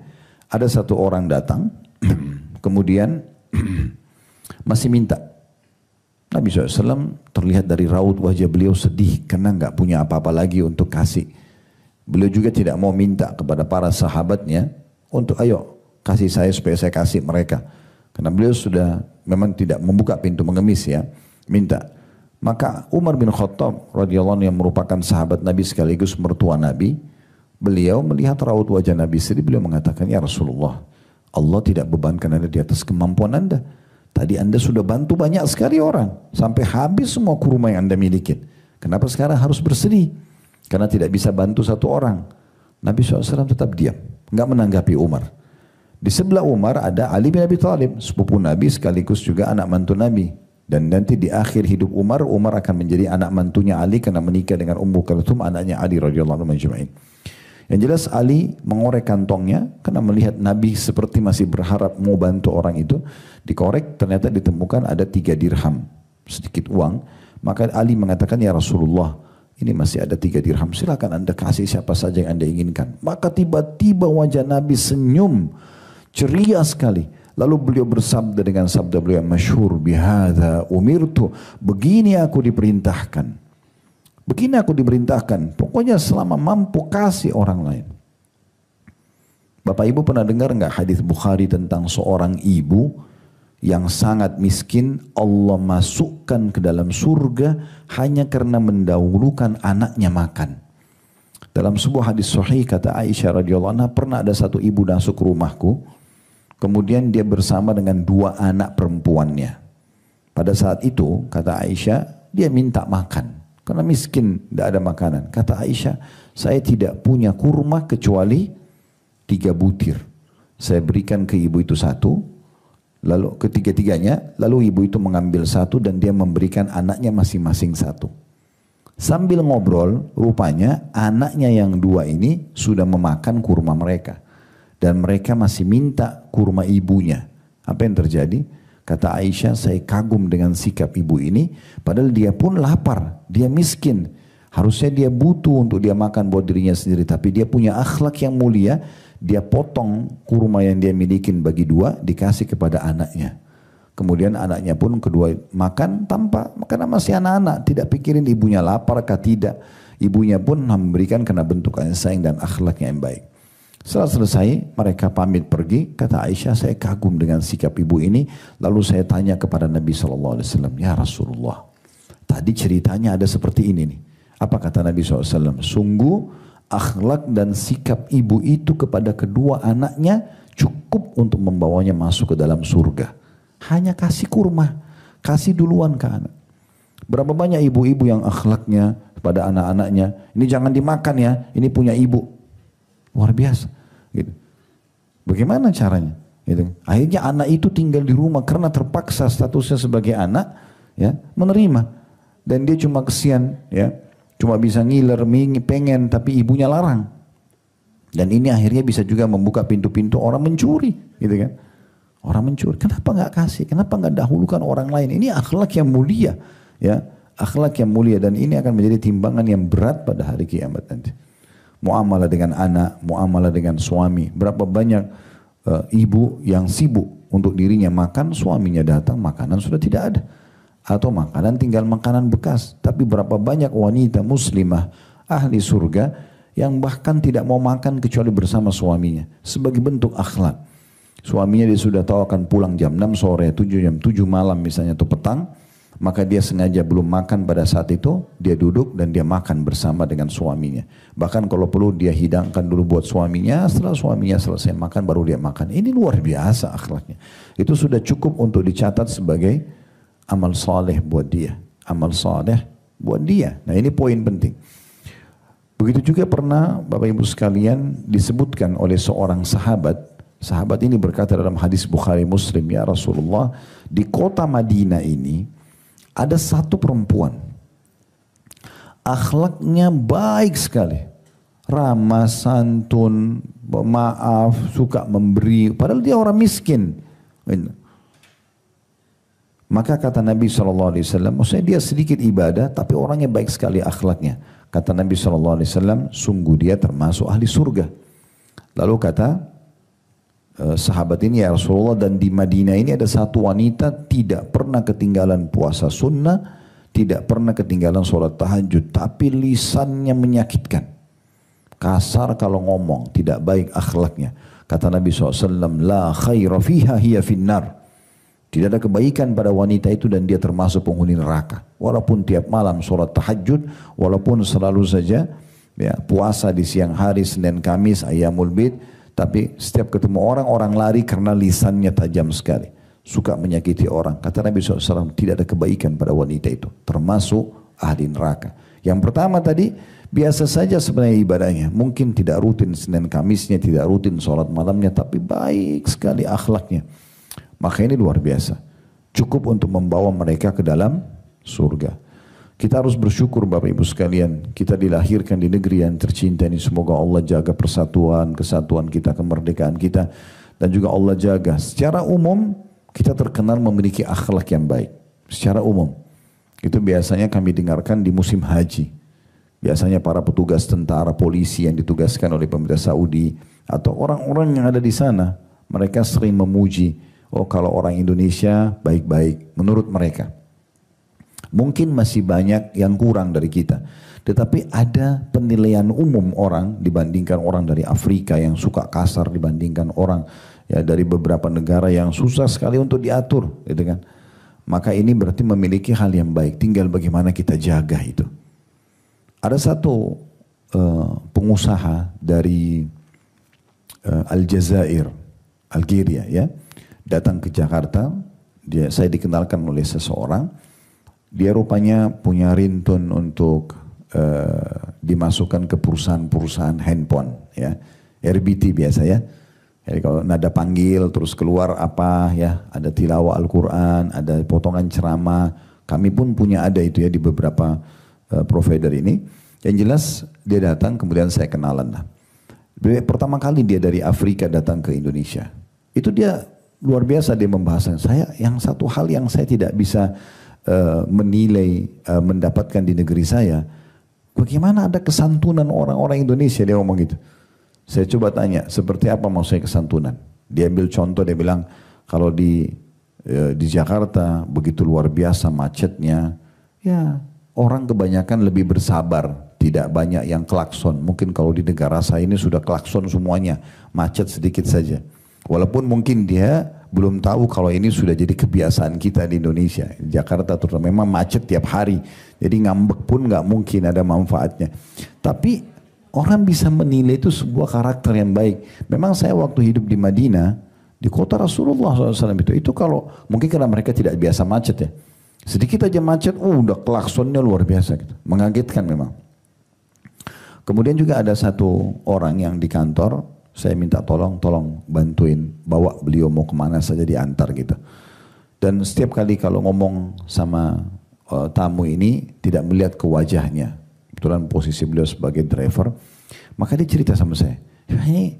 Ada satu orang datang, <clears throat> kemudian <clears throat> masih minta. Nabi SAW terlihat dari raut wajah beliau sedih karena nggak punya apa-apa lagi untuk kasih. Beliau juga tidak mau minta kepada para sahabatnya untuk ayo kasih saya supaya saya kasih mereka. Karena beliau sudah memang tidak membuka pintu mengemis ya, minta. Maka Umar bin Khattab radhiyallahu yang merupakan sahabat Nabi sekaligus mertua Nabi, beliau melihat raut wajah Nabi sendiri, beliau mengatakan, "Ya Rasulullah, Allah tidak bebankan Anda di atas kemampuan Anda. Tadi Anda sudah bantu banyak sekali orang sampai habis semua kurma yang Anda miliki. Kenapa sekarang harus bersedih? Karena tidak bisa bantu satu orang." Nabi SAW tetap diam, nggak menanggapi Umar. Di sebelah Umar ada Ali bin Abi Thalib, sepupu Nabi sekaligus juga anak mantu Nabi. Dan nanti di akhir hidup Umar, Umar akan menjadi anak mantunya Ali karena menikah dengan Ummu Kalthum, anaknya Ali radhiyallahu anhu Yang jelas Ali mengorek kantongnya karena melihat Nabi seperti masih berharap mau bantu orang itu. Dikorek ternyata ditemukan ada tiga dirham, sedikit uang. Maka Ali mengatakan, Ya Rasulullah, ini masih ada tiga dirham, silakan anda kasih siapa saja yang anda inginkan. Maka tiba-tiba wajah Nabi senyum ceria sekali. Lalu beliau bersabda dengan sabda beliau yang masyhur bihada umirtu begini aku diperintahkan. Begini aku diperintahkan. Pokoknya selama mampu kasih orang lain. Bapak Ibu pernah dengar nggak hadis Bukhari tentang seorang ibu yang sangat miskin Allah masukkan ke dalam surga hanya karena mendahulukan anaknya makan. Dalam sebuah hadis sahih kata Aisyah radhiyallahu anha pernah ada satu ibu masuk rumahku Kemudian dia bersama dengan dua anak perempuannya. Pada saat itu, kata Aisyah, dia minta makan. Karena miskin, tidak ada makanan. Kata Aisyah, saya tidak punya kurma kecuali tiga butir. Saya berikan ke ibu itu satu, lalu ketiga-tiganya, lalu ibu itu mengambil satu dan dia memberikan anaknya masing-masing satu. Sambil ngobrol, rupanya anaknya yang dua ini sudah memakan kurma mereka. Dan mereka masih minta kurma ibunya. Apa yang terjadi? Kata Aisyah, saya kagum dengan sikap ibu ini. Padahal dia pun lapar, dia miskin. Harusnya dia butuh untuk dia makan buat dirinya sendiri. Tapi dia punya akhlak yang mulia. Dia potong kurma yang dia milikin bagi dua, dikasih kepada anaknya. Kemudian anaknya pun kedua makan tanpa, karena masih anak-anak. Tidak pikirin ibunya lapar kah tidak. Ibunya pun memberikan karena bentuk sayang dan akhlaknya yang baik. Setelah selesai, mereka pamit pergi. Kata Aisyah, saya kagum dengan sikap ibu ini. Lalu saya tanya kepada Nabi Shallallahu Alaihi Wasallam, Ya Rasulullah, tadi ceritanya ada seperti ini nih. Apa kata Nabi SAW? Sungguh akhlak dan sikap ibu itu kepada kedua anaknya cukup untuk membawanya masuk ke dalam surga. Hanya kasih kurma, kasih duluan ke anak. Berapa banyak ibu-ibu yang akhlaknya kepada anak-anaknya, ini jangan dimakan ya, ini punya ibu. Luar biasa. Gitu. Bagaimana caranya? Gitu. Akhirnya anak itu tinggal di rumah karena terpaksa statusnya sebagai anak ya menerima dan dia cuma kesian ya cuma bisa ngiler mingi, pengen tapi ibunya larang dan ini akhirnya bisa juga membuka pintu-pintu orang mencuri gitu kan orang mencuri kenapa nggak kasih kenapa nggak dahulukan orang lain ini akhlak yang mulia ya akhlak yang mulia dan ini akan menjadi timbangan yang berat pada hari kiamat nanti muamalah dengan anak, muamalah dengan suami. Berapa banyak uh, ibu yang sibuk untuk dirinya makan, suaminya datang, makanan sudah tidak ada. Atau makanan tinggal makanan bekas. Tapi berapa banyak wanita muslimah, ahli surga, yang bahkan tidak mau makan kecuali bersama suaminya. Sebagai bentuk akhlak. Suaminya dia sudah tahu akan pulang jam 6 sore, 7 jam 7 malam misalnya atau petang maka dia sengaja belum makan pada saat itu, dia duduk dan dia makan bersama dengan suaminya. Bahkan kalau perlu dia hidangkan dulu buat suaminya, setelah suaminya selesai makan baru dia makan. Ini luar biasa akhlaknya. Itu sudah cukup untuk dicatat sebagai amal soleh buat dia. Amal soleh buat dia. Nah ini poin penting. Begitu juga pernah Bapak Ibu sekalian disebutkan oleh seorang sahabat Sahabat ini berkata dalam hadis Bukhari Muslim, Ya Rasulullah, di kota Madinah ini, ada satu perempuan. Akhlaknya baik sekali. Ramah, santun, maaf, suka memberi. Padahal dia orang miskin. Maka kata Nabi SAW, maksudnya dia sedikit ibadah tapi orangnya baik sekali akhlaknya. Kata Nabi SAW, sungguh dia termasuk ahli surga. Lalu kata Eh, sahabat ini ya Rasulullah dan di Madinah ini ada satu wanita tidak pernah ketinggalan puasa sunnah, tidak pernah ketinggalan sholat tahajud, tapi lisannya menyakitkan. Kasar kalau ngomong, tidak baik akhlaknya. Kata Nabi SAW, La khaira fiha hiya finnar. Tidak ada kebaikan pada wanita itu dan dia termasuk penghuni neraka. Walaupun tiap malam sholat tahajud, walaupun selalu saja ya, puasa di siang hari, Senin Kamis, Ayamul Bid, tapi setiap ketemu orang, orang lari karena lisannya tajam sekali. Suka menyakiti orang. Kata Nabi SAW, tidak ada kebaikan pada wanita itu. Termasuk ahli neraka. Yang pertama tadi, biasa saja sebenarnya ibadahnya. Mungkin tidak rutin Senin Kamisnya, tidak rutin sholat malamnya. Tapi baik sekali akhlaknya. Maka ini luar biasa. Cukup untuk membawa mereka ke dalam surga. Kita harus bersyukur Bapak Ibu sekalian, kita dilahirkan di negeri yang tercinta ini. Semoga Allah jaga persatuan, kesatuan kita, kemerdekaan kita. Dan juga Allah jaga. Secara umum kita terkenal memiliki akhlak yang baik. Secara umum. Itu biasanya kami dengarkan di musim haji. Biasanya para petugas tentara, polisi yang ditugaskan oleh pemerintah Saudi atau orang-orang yang ada di sana. Mereka sering memuji, oh kalau orang Indonesia baik-baik menurut mereka. Mungkin masih banyak yang kurang dari kita. Tetapi ada penilaian umum orang dibandingkan orang dari Afrika yang suka kasar dibandingkan orang ya dari beberapa negara yang susah sekali untuk diatur, gitu kan. Maka ini berarti memiliki hal yang baik, tinggal bagaimana kita jaga itu. Ada satu uh, pengusaha dari uh, Aljazair, Algeria ya, datang ke Jakarta, dia saya dikenalkan oleh seseorang dia rupanya punya rintun untuk uh, dimasukkan ke perusahaan-perusahaan handphone ya RBT biasa ya jadi kalau nada panggil terus keluar apa ya ada tilawah Al-Quran ada potongan ceramah kami pun punya ada itu ya di beberapa uh, provider ini yang jelas dia datang kemudian saya kenalan lah pertama kali dia dari Afrika datang ke Indonesia itu dia luar biasa dia membahasnya saya yang satu hal yang saya tidak bisa Eh, menilai, uh, mendapatkan di negeri saya, bagaimana ada kesantunan orang-orang Indonesia? Dia ngomong gitu. Saya coba tanya, seperti apa maksudnya kesantunan? Dia ambil contoh, dia bilang, kalau di uh, di Jakarta begitu luar biasa macetnya, ya orang kebanyakan lebih bersabar, tidak banyak yang klakson. Mungkin kalau di negara saya ini sudah klakson semuanya, macet sedikit saja. Walaupun mungkin dia belum tahu kalau ini sudah jadi kebiasaan kita di Indonesia. Jakarta terutama memang macet tiap hari. Jadi ngambek pun nggak mungkin ada manfaatnya. Tapi orang bisa menilai itu sebuah karakter yang baik. Memang saya waktu hidup di Madinah, di kota Rasulullah SAW itu, itu kalau mungkin karena mereka tidak biasa macet ya. Sedikit aja macet, uh, udah klaksonnya luar biasa gitu. Mengagetkan memang. Kemudian juga ada satu orang yang di kantor, saya minta tolong, tolong bantuin bawa beliau mau kemana saja diantar gitu. Dan setiap kali kalau ngomong sama uh, tamu ini tidak melihat ke wajahnya. Kebetulan posisi beliau sebagai driver. Maka dia cerita sama saya. Ini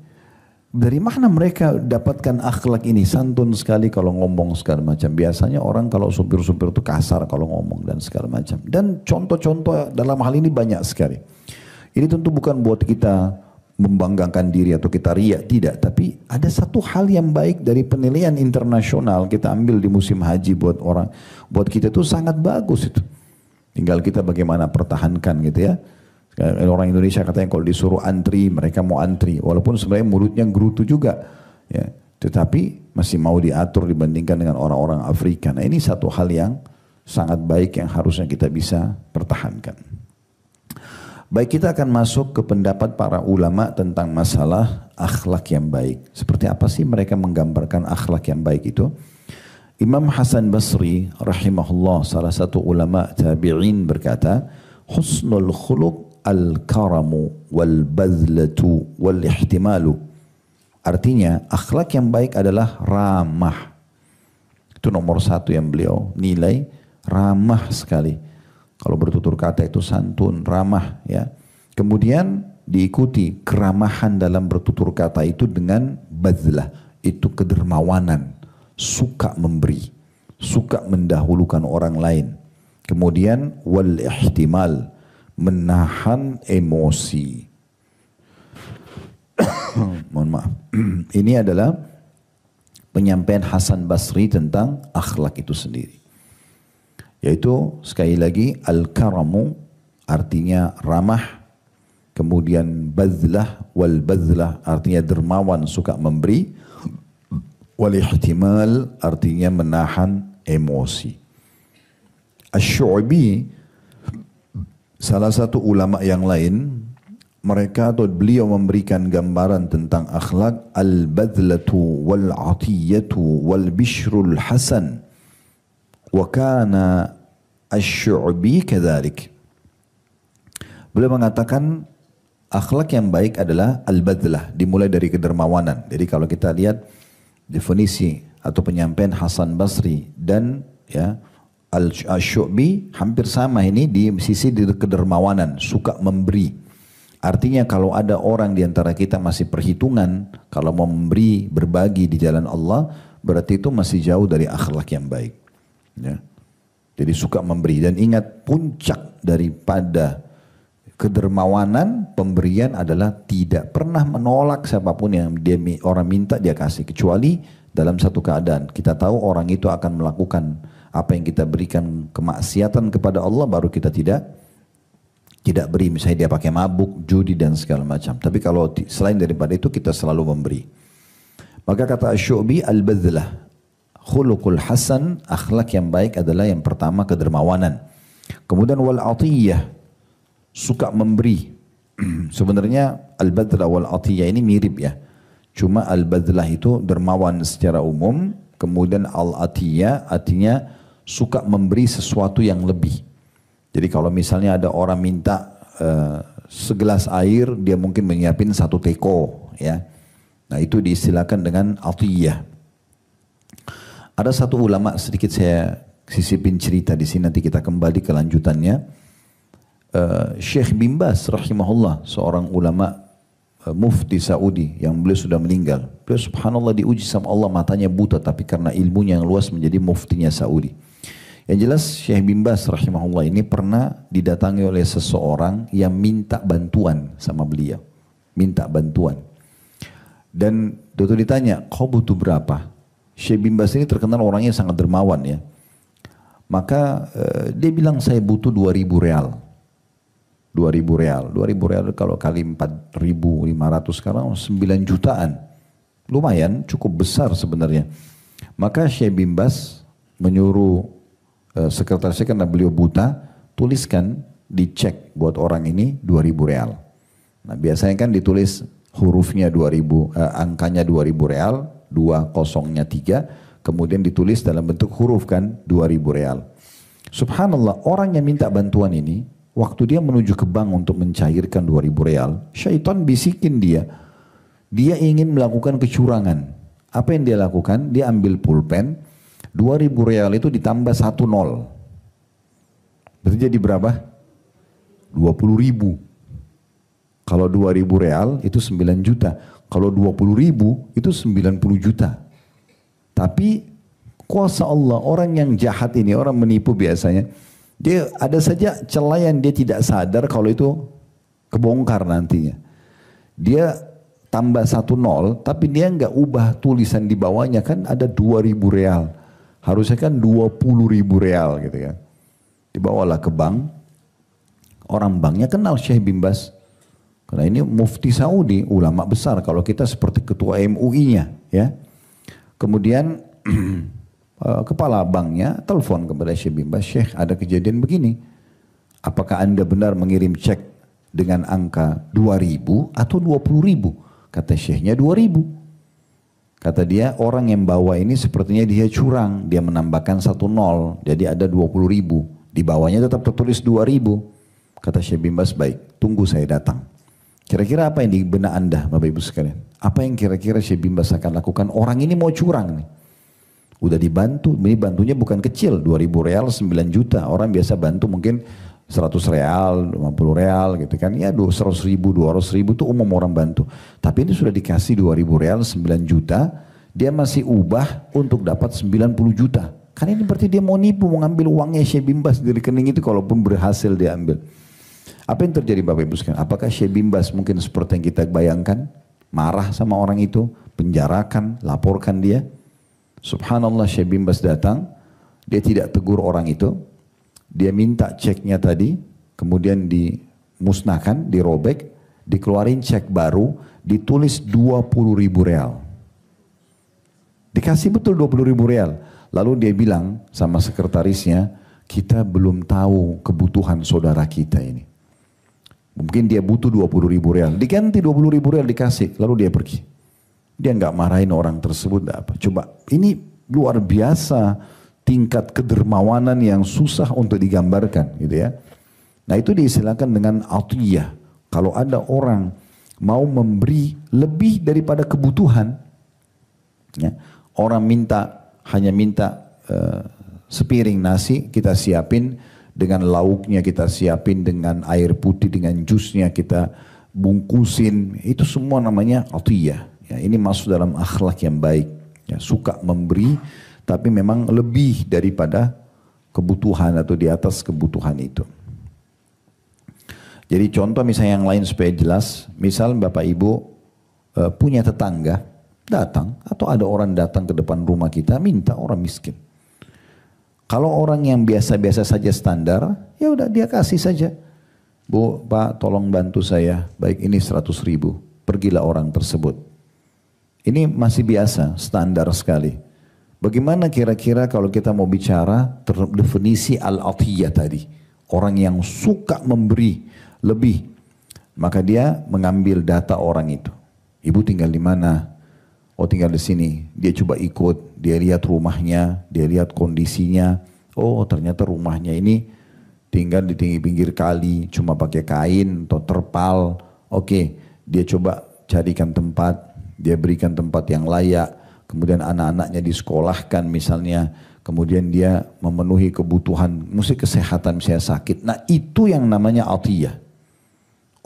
dari mana mereka dapatkan akhlak ini? Santun sekali kalau ngomong segala macam. Biasanya orang kalau supir-supir itu kasar kalau ngomong dan segala macam. Dan contoh-contoh dalam hal ini banyak sekali. Ini tentu bukan buat kita membanggakan diri atau kita riak tidak tapi ada satu hal yang baik dari penilaian internasional kita ambil di musim haji buat orang buat kita itu sangat bagus itu tinggal kita bagaimana pertahankan gitu ya orang Indonesia katanya kalau disuruh antri mereka mau antri walaupun sebenarnya mulutnya gerutu juga ya tetapi masih mau diatur dibandingkan dengan orang-orang Afrika nah ini satu hal yang sangat baik yang harusnya kita bisa pertahankan Baik kita akan masuk ke pendapat para ulama tentang masalah akhlak yang baik. Seperti apa sih mereka menggambarkan akhlak yang baik itu? Imam Hasan Basri rahimahullah salah satu ulama tabi'in berkata, Husnul khuluq al-karamu wal badlatu wal ihtimalu. Artinya akhlak yang baik adalah ramah. Itu nomor satu yang beliau nilai ramah sekali kalau bertutur kata itu santun, ramah ya. Kemudian diikuti keramahan dalam bertutur kata itu dengan bazlah, itu kedermawanan, suka memberi, suka mendahulukan orang lain. Kemudian wal ihtimal, menahan emosi. <coughs> Mohon maaf. <coughs> Ini adalah penyampaian Hasan Basri tentang akhlak itu sendiri. Yaitu sekali lagi al-karamu artinya ramah. Kemudian bazlah wal bazlah artinya dermawan suka memberi. Wal ihtimal artinya menahan emosi. Asy-Syu'bi salah satu ulama yang lain mereka atau beliau memberikan gambaran tentang akhlak al-badlatu wal-atiyatu wal-bishrul hasan وَكَانَ asy'ubi kadzalik. Beliau mengatakan akhlak yang baik adalah al-badlah, dimulai dari kedermawanan. Jadi kalau kita lihat definisi atau penyampaian Hasan Basri dan ya Al-Syu'bi hampir sama ini di sisi di kedermawanan, suka memberi. Artinya kalau ada orang di antara kita masih perhitungan, kalau mau memberi, berbagi di jalan Allah, berarti itu masih jauh dari akhlak yang baik. Ya. Jadi suka memberi dan ingat puncak daripada kedermawanan pemberian adalah tidak pernah menolak siapapun yang dia orang minta dia kasih kecuali dalam satu keadaan kita tahu orang itu akan melakukan apa yang kita berikan kemaksiatan kepada Allah baru kita tidak tidak beri misalnya dia pakai mabuk, judi dan segala macam. Tapi kalau selain daripada itu kita selalu memberi. Maka kata Syu'bi al-badlah khulukul hasan, akhlak yang baik adalah yang pertama kedermawanan. Kemudian wal atiyah, suka memberi. <clears throat> Sebenarnya al-badlah wal atiyah ini mirip ya. Cuma al-badlah itu dermawan secara umum, kemudian al-atiyah artinya suka memberi sesuatu yang lebih. Jadi kalau misalnya ada orang minta uh, segelas air, dia mungkin menyiapin satu teko ya. Nah itu diistilahkan dengan atiyah. Ada satu ulama sedikit saya sisipin cerita di sini nanti kita kembali ke lanjutannya. Uh, eh, Syekh Bimbas, rahimahullah seorang ulama uh, mufti Saudi yang beliau sudah meninggal. Beliau subhanallah diuji sama Allah matanya buta tapi karena ilmunya yang luas menjadi muftinya Saudi. Yang jelas Syekh Bimbas, rahimahullah ini pernah didatangi oleh seseorang yang minta bantuan sama beliau. Minta bantuan. Dan Dokter ditanya, kau butuh berapa? Syekh bin Bas ini terkenal orangnya sangat dermawan ya. Maka eh, dia bilang saya butuh 2000 real. 2000 real. 2000 real kalau kali 4500 sekarang 9 jutaan. Lumayan cukup besar sebenarnya. Maka Syekh bin Bas menyuruh eh, sekretarisnya karena beliau buta tuliskan dicek buat orang ini 2000 real. Nah biasanya kan ditulis hurufnya 2000, eh, angkanya 2000 real, dua kosongnya tiga, kemudian ditulis dalam bentuk huruf kan, 2000 real. Subhanallah, orang yang minta bantuan ini, waktu dia menuju ke bank untuk mencairkan 2000 real, syaitan bisikin dia, dia ingin melakukan kecurangan. Apa yang dia lakukan? Dia ambil pulpen, 2000 real itu ditambah satu nol. Berarti jadi berapa? puluh ribu. Kalau 2000 real itu sembilan juta. Kalau 20 ribu itu 90 juta. Tapi kuasa Allah orang yang jahat ini, orang menipu biasanya. Dia ada saja celah yang dia tidak sadar kalau itu kebongkar nantinya. Dia tambah satu nol tapi dia nggak ubah tulisan di bawahnya kan ada ribu real. Harusnya kan 20 ribu real gitu ya. Dibawalah ke bank. Orang banknya kenal Syekh Bimbas. Karena ini mufti Saudi, ulama besar. Kalau kita seperti ketua MUI-nya, ya. Kemudian <clears throat> eh, kepala banknya telepon kepada Syekh Bimba, Syekh ada kejadian begini. Apakah Anda benar mengirim cek dengan angka 2000 atau 20000? Kata Syekhnya 2000. Kata dia orang yang bawa ini sepertinya dia curang, dia menambahkan satu nol, jadi ada dua puluh ribu. Di bawahnya tetap tertulis dua ribu. Kata Syekh Bimbas, baik, tunggu saya datang. Kira-kira apa yang di benak Anda, Bapak Ibu sekalian? Apa yang kira-kira Syekh Bimbas akan lakukan? Orang ini mau curang nih. Udah dibantu, ini bantunya bukan kecil, 2000 real 9 juta. Orang biasa bantu mungkin 100 real, 50 real gitu kan. Ya 100 ribu, 200 ribu itu umum orang bantu. Tapi ini sudah dikasih 2000 real 9 juta, dia masih ubah untuk dapat 90 juta. Karena ini berarti dia mau nipu, mau ngambil uangnya Syekh Bimbas dari rekening itu kalaupun berhasil diambil. Apa yang terjadi Bapak Ibu sekalian? Apakah Syekh Bimbas mungkin seperti yang kita bayangkan? Marah sama orang itu, penjarakan, laporkan dia. Subhanallah Syekh Bimbas datang, dia tidak tegur orang itu. Dia minta ceknya tadi, kemudian dimusnahkan, dirobek, dikeluarin cek baru, ditulis 20 ribu real. Dikasih betul 20 ribu real. Lalu dia bilang sama sekretarisnya, kita belum tahu kebutuhan saudara kita ini. Mungkin dia butuh 20 ribu real. Diganti 20 ribu real dikasih. Lalu dia pergi. Dia nggak marahin orang tersebut. Apa. Coba ini luar biasa tingkat kedermawanan yang susah untuk digambarkan gitu ya. Nah itu diistilahkan dengan atiyah. Kalau ada orang mau memberi lebih daripada kebutuhan, ya, orang minta hanya minta uh, sepiring nasi kita siapin dengan lauknya kita siapin, dengan air putih, dengan jusnya kita bungkusin, itu semua namanya atiyah. Ya, ini masuk dalam akhlak yang baik. Ya, suka memberi, tapi memang lebih daripada kebutuhan atau di atas kebutuhan itu. Jadi contoh misalnya yang lain supaya jelas, misal bapak ibu eh, punya tetangga datang atau ada orang datang ke depan rumah kita minta orang miskin. Kalau orang yang biasa-biasa saja standar, ya udah dia kasih saja. Bu, Pak, tolong bantu saya. Baik, ini 100 ribu. Pergilah orang tersebut. Ini masih biasa, standar sekali. Bagaimana kira-kira kalau kita mau bicara definisi al-atiyah tadi? Orang yang suka memberi lebih. Maka dia mengambil data orang itu. Ibu tinggal di mana? Oh tinggal di sini, dia coba ikut, dia lihat rumahnya, dia lihat kondisinya. Oh ternyata rumahnya ini tinggal di tinggi pinggir kali, cuma pakai kain atau terpal. Oke, okay. dia coba carikan tempat, dia berikan tempat yang layak. Kemudian anak-anaknya disekolahkan misalnya, kemudian dia memenuhi kebutuhan, mesti kesehatan misalnya sakit. Nah itu yang namanya atiyah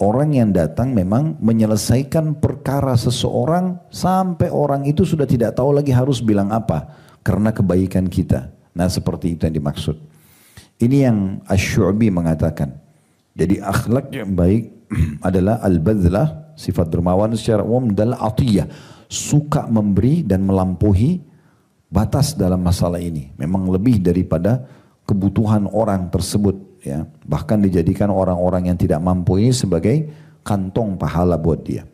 orang yang datang memang menyelesaikan perkara seseorang sampai orang itu sudah tidak tahu lagi harus bilang apa karena kebaikan kita. Nah seperti itu yang dimaksud. Ini yang Ash-Shu'bi mengatakan. Jadi akhlak yang baik <clears throat> adalah al-badlah, sifat dermawan secara umum dan atiyah. Suka memberi dan melampaui batas dalam masalah ini. Memang lebih daripada kebutuhan orang tersebut ya bahkan dijadikan orang-orang yang tidak mampu ini sebagai kantong pahala buat dia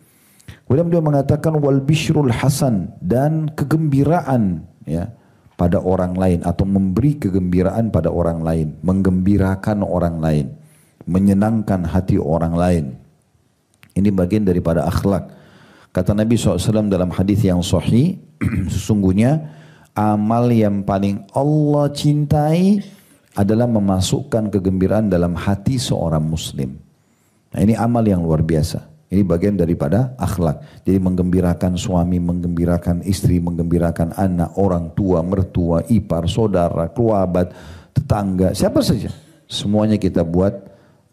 kemudian beliau mengatakan wal bishrul hasan dan kegembiraan ya pada orang lain atau memberi kegembiraan pada orang lain menggembirakan orang lain menyenangkan hati orang lain ini bagian daripada akhlak kata Nabi SAW dalam hadis yang sahih <clears throat> sesungguhnya amal yang paling Allah cintai adalah memasukkan kegembiraan dalam hati seorang muslim. Nah, ini amal yang luar biasa. Ini bagian daripada akhlak. Jadi menggembirakan suami, menggembirakan istri, menggembirakan anak, orang tua, mertua, ipar, saudara, kerabat, tetangga, siapa saja. Semuanya kita buat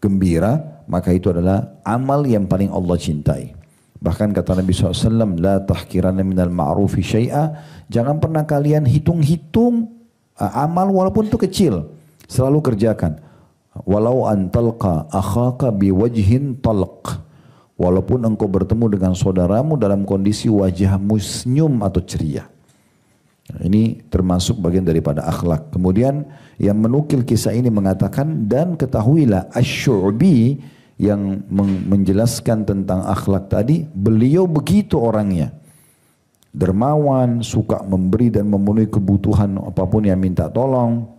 gembira, maka itu adalah amal yang paling Allah cintai. Bahkan kata Nabi SAW, La tahkirana minal ma'rufi syai'a. Jangan pernah kalian hitung-hitung eh, amal walaupun itu kecil. Selalu kerjakan. Walau antalqa akhaka biwajhin talq. Walaupun engkau bertemu dengan saudaramu dalam kondisi wajahmu senyum atau ceria. Nah, ini termasuk bagian daripada akhlak. Kemudian yang menukil kisah ini mengatakan dan ketahuilah Ash-Shu'bi yang menjelaskan tentang akhlak tadi, beliau begitu orangnya. Dermawan, suka memberi dan memenuhi kebutuhan apapun yang minta tolong,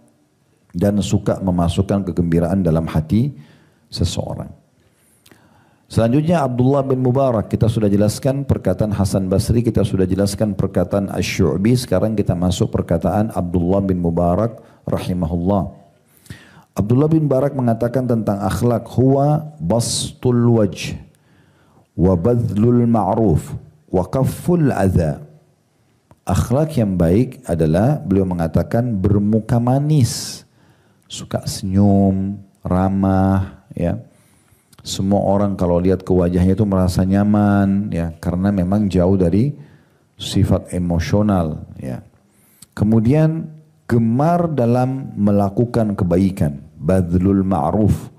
dan suka memasukkan kegembiraan dalam hati seseorang. Selanjutnya Abdullah bin Mubarak kita sudah jelaskan perkataan Hasan Basri kita sudah jelaskan perkataan Ash-Shu'bi sekarang kita masuk perkataan Abdullah bin Mubarak rahimahullah. Abdullah bin Barak mengatakan tentang akhlak huwa bastul wajh wa badlul ma'ruf wa kafful adha. Akhlak yang baik adalah beliau mengatakan bermuka manis suka senyum, ramah, ya. Semua orang kalau lihat ke wajahnya itu merasa nyaman, ya, karena memang jauh dari sifat emosional, ya. Kemudian gemar dalam melakukan kebaikan, badlul ma'ruf.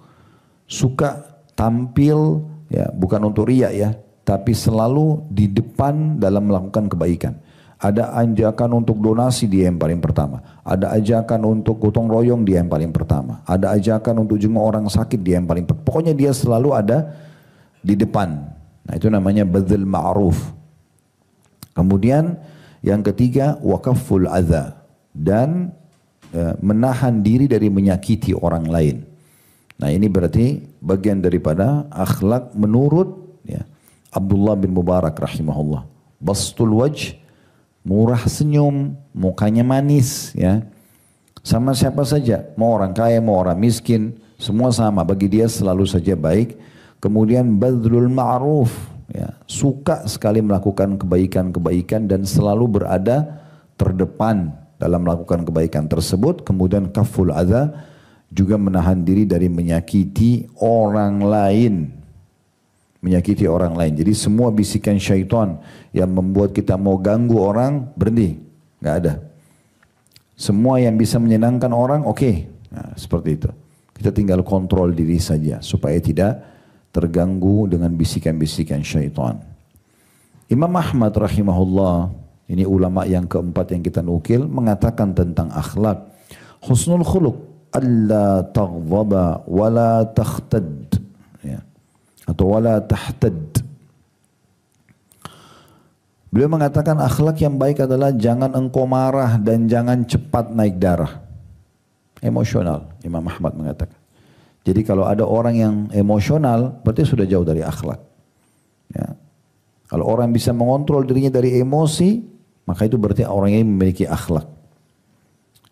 Suka tampil ya, bukan untuk riak ya, tapi selalu di depan dalam melakukan kebaikan. Ada ajakan untuk donasi dia yang paling pertama. Ada ajakan untuk gotong royong dia yang paling pertama. Ada ajakan untuk jenguk orang sakit dia yang paling pertama. Pokoknya dia selalu ada di depan. Nah itu namanya badal ma'ruf. Kemudian yang ketiga wakaful adha. Dan e, menahan diri dari menyakiti orang lain. Nah ini berarti bagian daripada akhlak menurut ya, Abdullah bin Mubarak rahimahullah. Bastul wajh murah senyum, mukanya manis ya. Sama siapa saja, mau orang kaya, mau orang miskin, semua sama. Bagi dia selalu saja baik. Kemudian badrul ma'ruf, ya. suka sekali melakukan kebaikan-kebaikan dan selalu berada terdepan dalam melakukan kebaikan tersebut. Kemudian kaful adza juga menahan diri dari menyakiti orang lain menyakiti orang lain. Jadi semua bisikan syaitan yang membuat kita mau ganggu orang berhenti, nggak ada. Semua yang bisa menyenangkan orang oke, okay. nah, seperti itu. Kita tinggal kontrol diri saja supaya tidak terganggu dengan bisikan-bisikan syaitan. Imam Ahmad rahimahullah, ini ulama yang keempat yang kita nukil mengatakan tentang akhlak. Husnul khuluk allah taghdaba wa la takhtad atau wala tahtad. Beliau mengatakan akhlak yang baik adalah jangan engkau marah dan jangan cepat naik darah. Emosional, Imam Ahmad mengatakan. Jadi kalau ada orang yang emosional, berarti sudah jauh dari akhlak. Ya. Kalau orang bisa mengontrol dirinya dari emosi, maka itu berarti orang ini memiliki akhlak.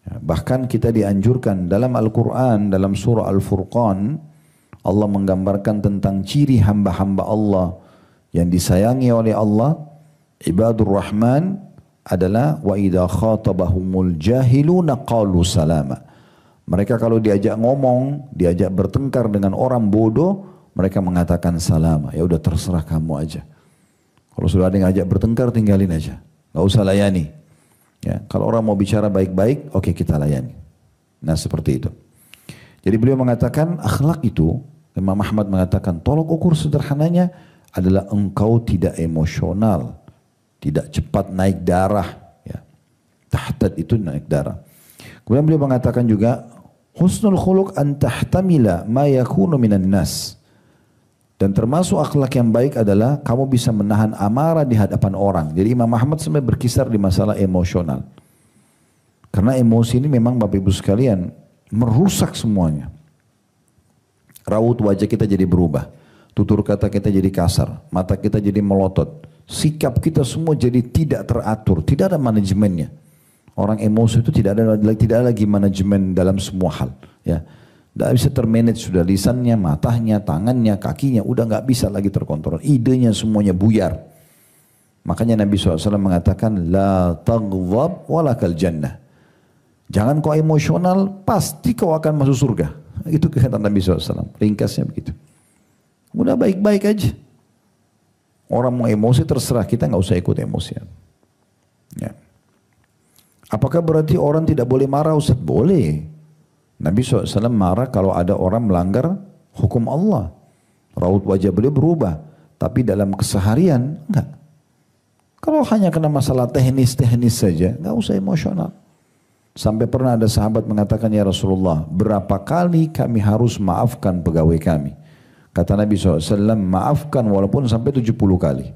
Ya. Bahkan kita dianjurkan dalam Al-Quran, dalam surah Al-Furqan, Allah menggambarkan tentang ciri hamba-hamba Allah yang disayangi oleh Allah ibadur rahman adalah wa idza khatabahumul jahiluna qalu salama mereka kalau diajak ngomong diajak bertengkar dengan orang bodoh mereka mengatakan salama ya udah terserah kamu aja kalau sudah ada yang ajak bertengkar tinggalin aja Gak usah layani ya kalau orang mau bicara baik-baik oke okay, kita layani nah seperti itu jadi beliau mengatakan akhlak itu Imam Ahmad mengatakan tolok ukur sederhananya adalah engkau tidak emosional, tidak cepat naik darah. Ya. Tahtad itu naik darah. Kemudian beliau mengatakan juga husnul khuluk an tahtamila ma yakunu minan nas. Dan termasuk akhlak yang baik adalah kamu bisa menahan amarah di hadapan orang. Jadi Imam Ahmad sebenarnya berkisar di masalah emosional. Karena emosi ini memang Bapak Ibu sekalian merusak semuanya. Raut wajah kita jadi berubah. Tutur kata kita jadi kasar. Mata kita jadi melotot. Sikap kita semua jadi tidak teratur. Tidak ada manajemennya. Orang emosi itu tidak ada tidak ada lagi manajemen dalam semua hal. Ya. Tidak bisa termanage sudah lisannya, matanya, tangannya, kakinya. Udah nggak bisa lagi terkontrol. Idenya semuanya buyar. Makanya Nabi SAW mengatakan, La tagwab walakal jannah. Jangan kau emosional, pasti kau akan masuk surga. Itu kata Nabi SAW. Ringkasnya begitu. Udah baik-baik aja. Orang mau emosi terserah, kita nggak usah ikut emosian. Ya. Apakah berarti orang tidak boleh marah Ustaz? Boleh. Nabi SAW marah kalau ada orang melanggar hukum Allah. Raut wajah beliau berubah. Tapi dalam keseharian, enggak. Kalau hanya kena masalah teknis-teknis saja, nggak usah emosional. Sampai pernah ada sahabat mengatakan, Ya Rasulullah, berapa kali kami harus maafkan pegawai kami? Kata Nabi SAW, maafkan walaupun sampai 70 kali.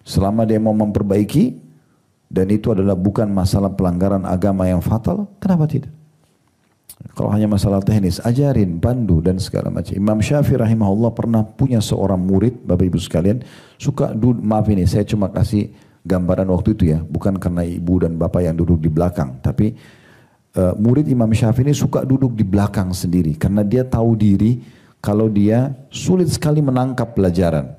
Selama dia mau memperbaiki, dan itu adalah bukan masalah pelanggaran agama yang fatal, kenapa tidak? Kalau hanya masalah teknis, ajarin, pandu dan segala macam. Imam Syafi'i rahimahullah pernah punya seorang murid, Bapak Ibu sekalian, suka, maaf ini, saya cuma kasih gambaran waktu itu ya, bukan karena ibu dan bapak yang duduk di belakang, tapi uh, murid Imam Syafi'i ini suka duduk di belakang sendiri karena dia tahu diri kalau dia sulit sekali menangkap pelajaran.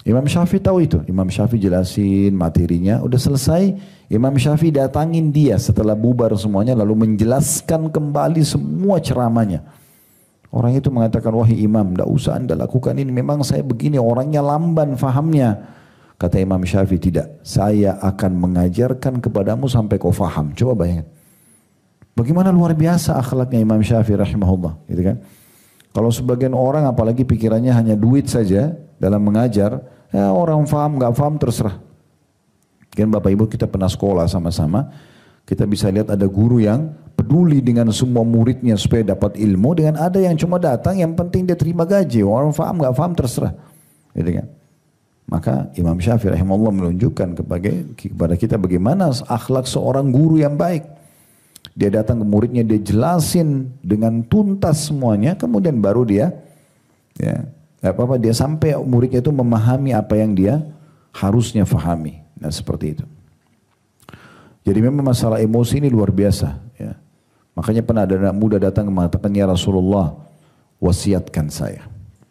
Imam Syafi'i tahu itu. Imam Syafi'i jelasin materinya, udah selesai. Imam Syafi'i datangin dia setelah bubar semuanya lalu menjelaskan kembali semua ceramahnya. Orang itu mengatakan, wahai imam, tidak usah anda lakukan ini. Memang saya begini, orangnya lamban fahamnya. Kata Imam Syafi'i tidak, saya akan mengajarkan kepadamu sampai kau faham. Coba bayangkan. Bagaimana luar biasa akhlaknya Imam Syafi'i rahimahullah, gitu kan? Kalau sebagian orang apalagi pikirannya hanya duit saja dalam mengajar, ya orang faham nggak faham terserah. Kan Bapak Ibu kita pernah sekolah sama-sama, kita bisa lihat ada guru yang peduli dengan semua muridnya supaya dapat ilmu dengan ada yang cuma datang yang penting dia terima gaji, orang faham nggak faham terserah. Gitu kan? Maka Imam Syafi'i rahimahullah menunjukkan kepada kepada kita bagaimana akhlak seorang guru yang baik. Dia datang ke muridnya, dia jelasin dengan tuntas semuanya, kemudian baru dia ya, apa-apa dia sampai muridnya itu memahami apa yang dia harusnya fahami. Nah, seperti itu. Jadi memang masalah emosi ini luar biasa, ya. Makanya pernah ada anak muda datang mengatakan, "Ya Rasulullah, wasiatkan saya."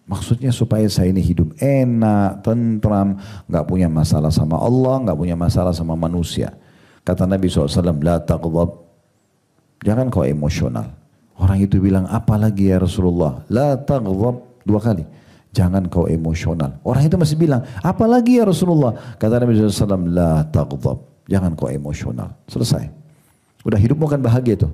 Maksudnya supaya saya ini hidup enak, tentram, nggak punya masalah sama Allah, nggak punya masalah sama manusia. Kata Nabi SAW, La taqdab. Jangan kau emosional. Orang itu bilang, apalagi ya Rasulullah? La taqdab. Dua kali. Jangan kau emosional. Orang itu masih bilang, apalagi ya Rasulullah? Kata Nabi SAW, La taqdab. Jangan kau emosional. Selesai. Udah hidupmu kan bahagia itu.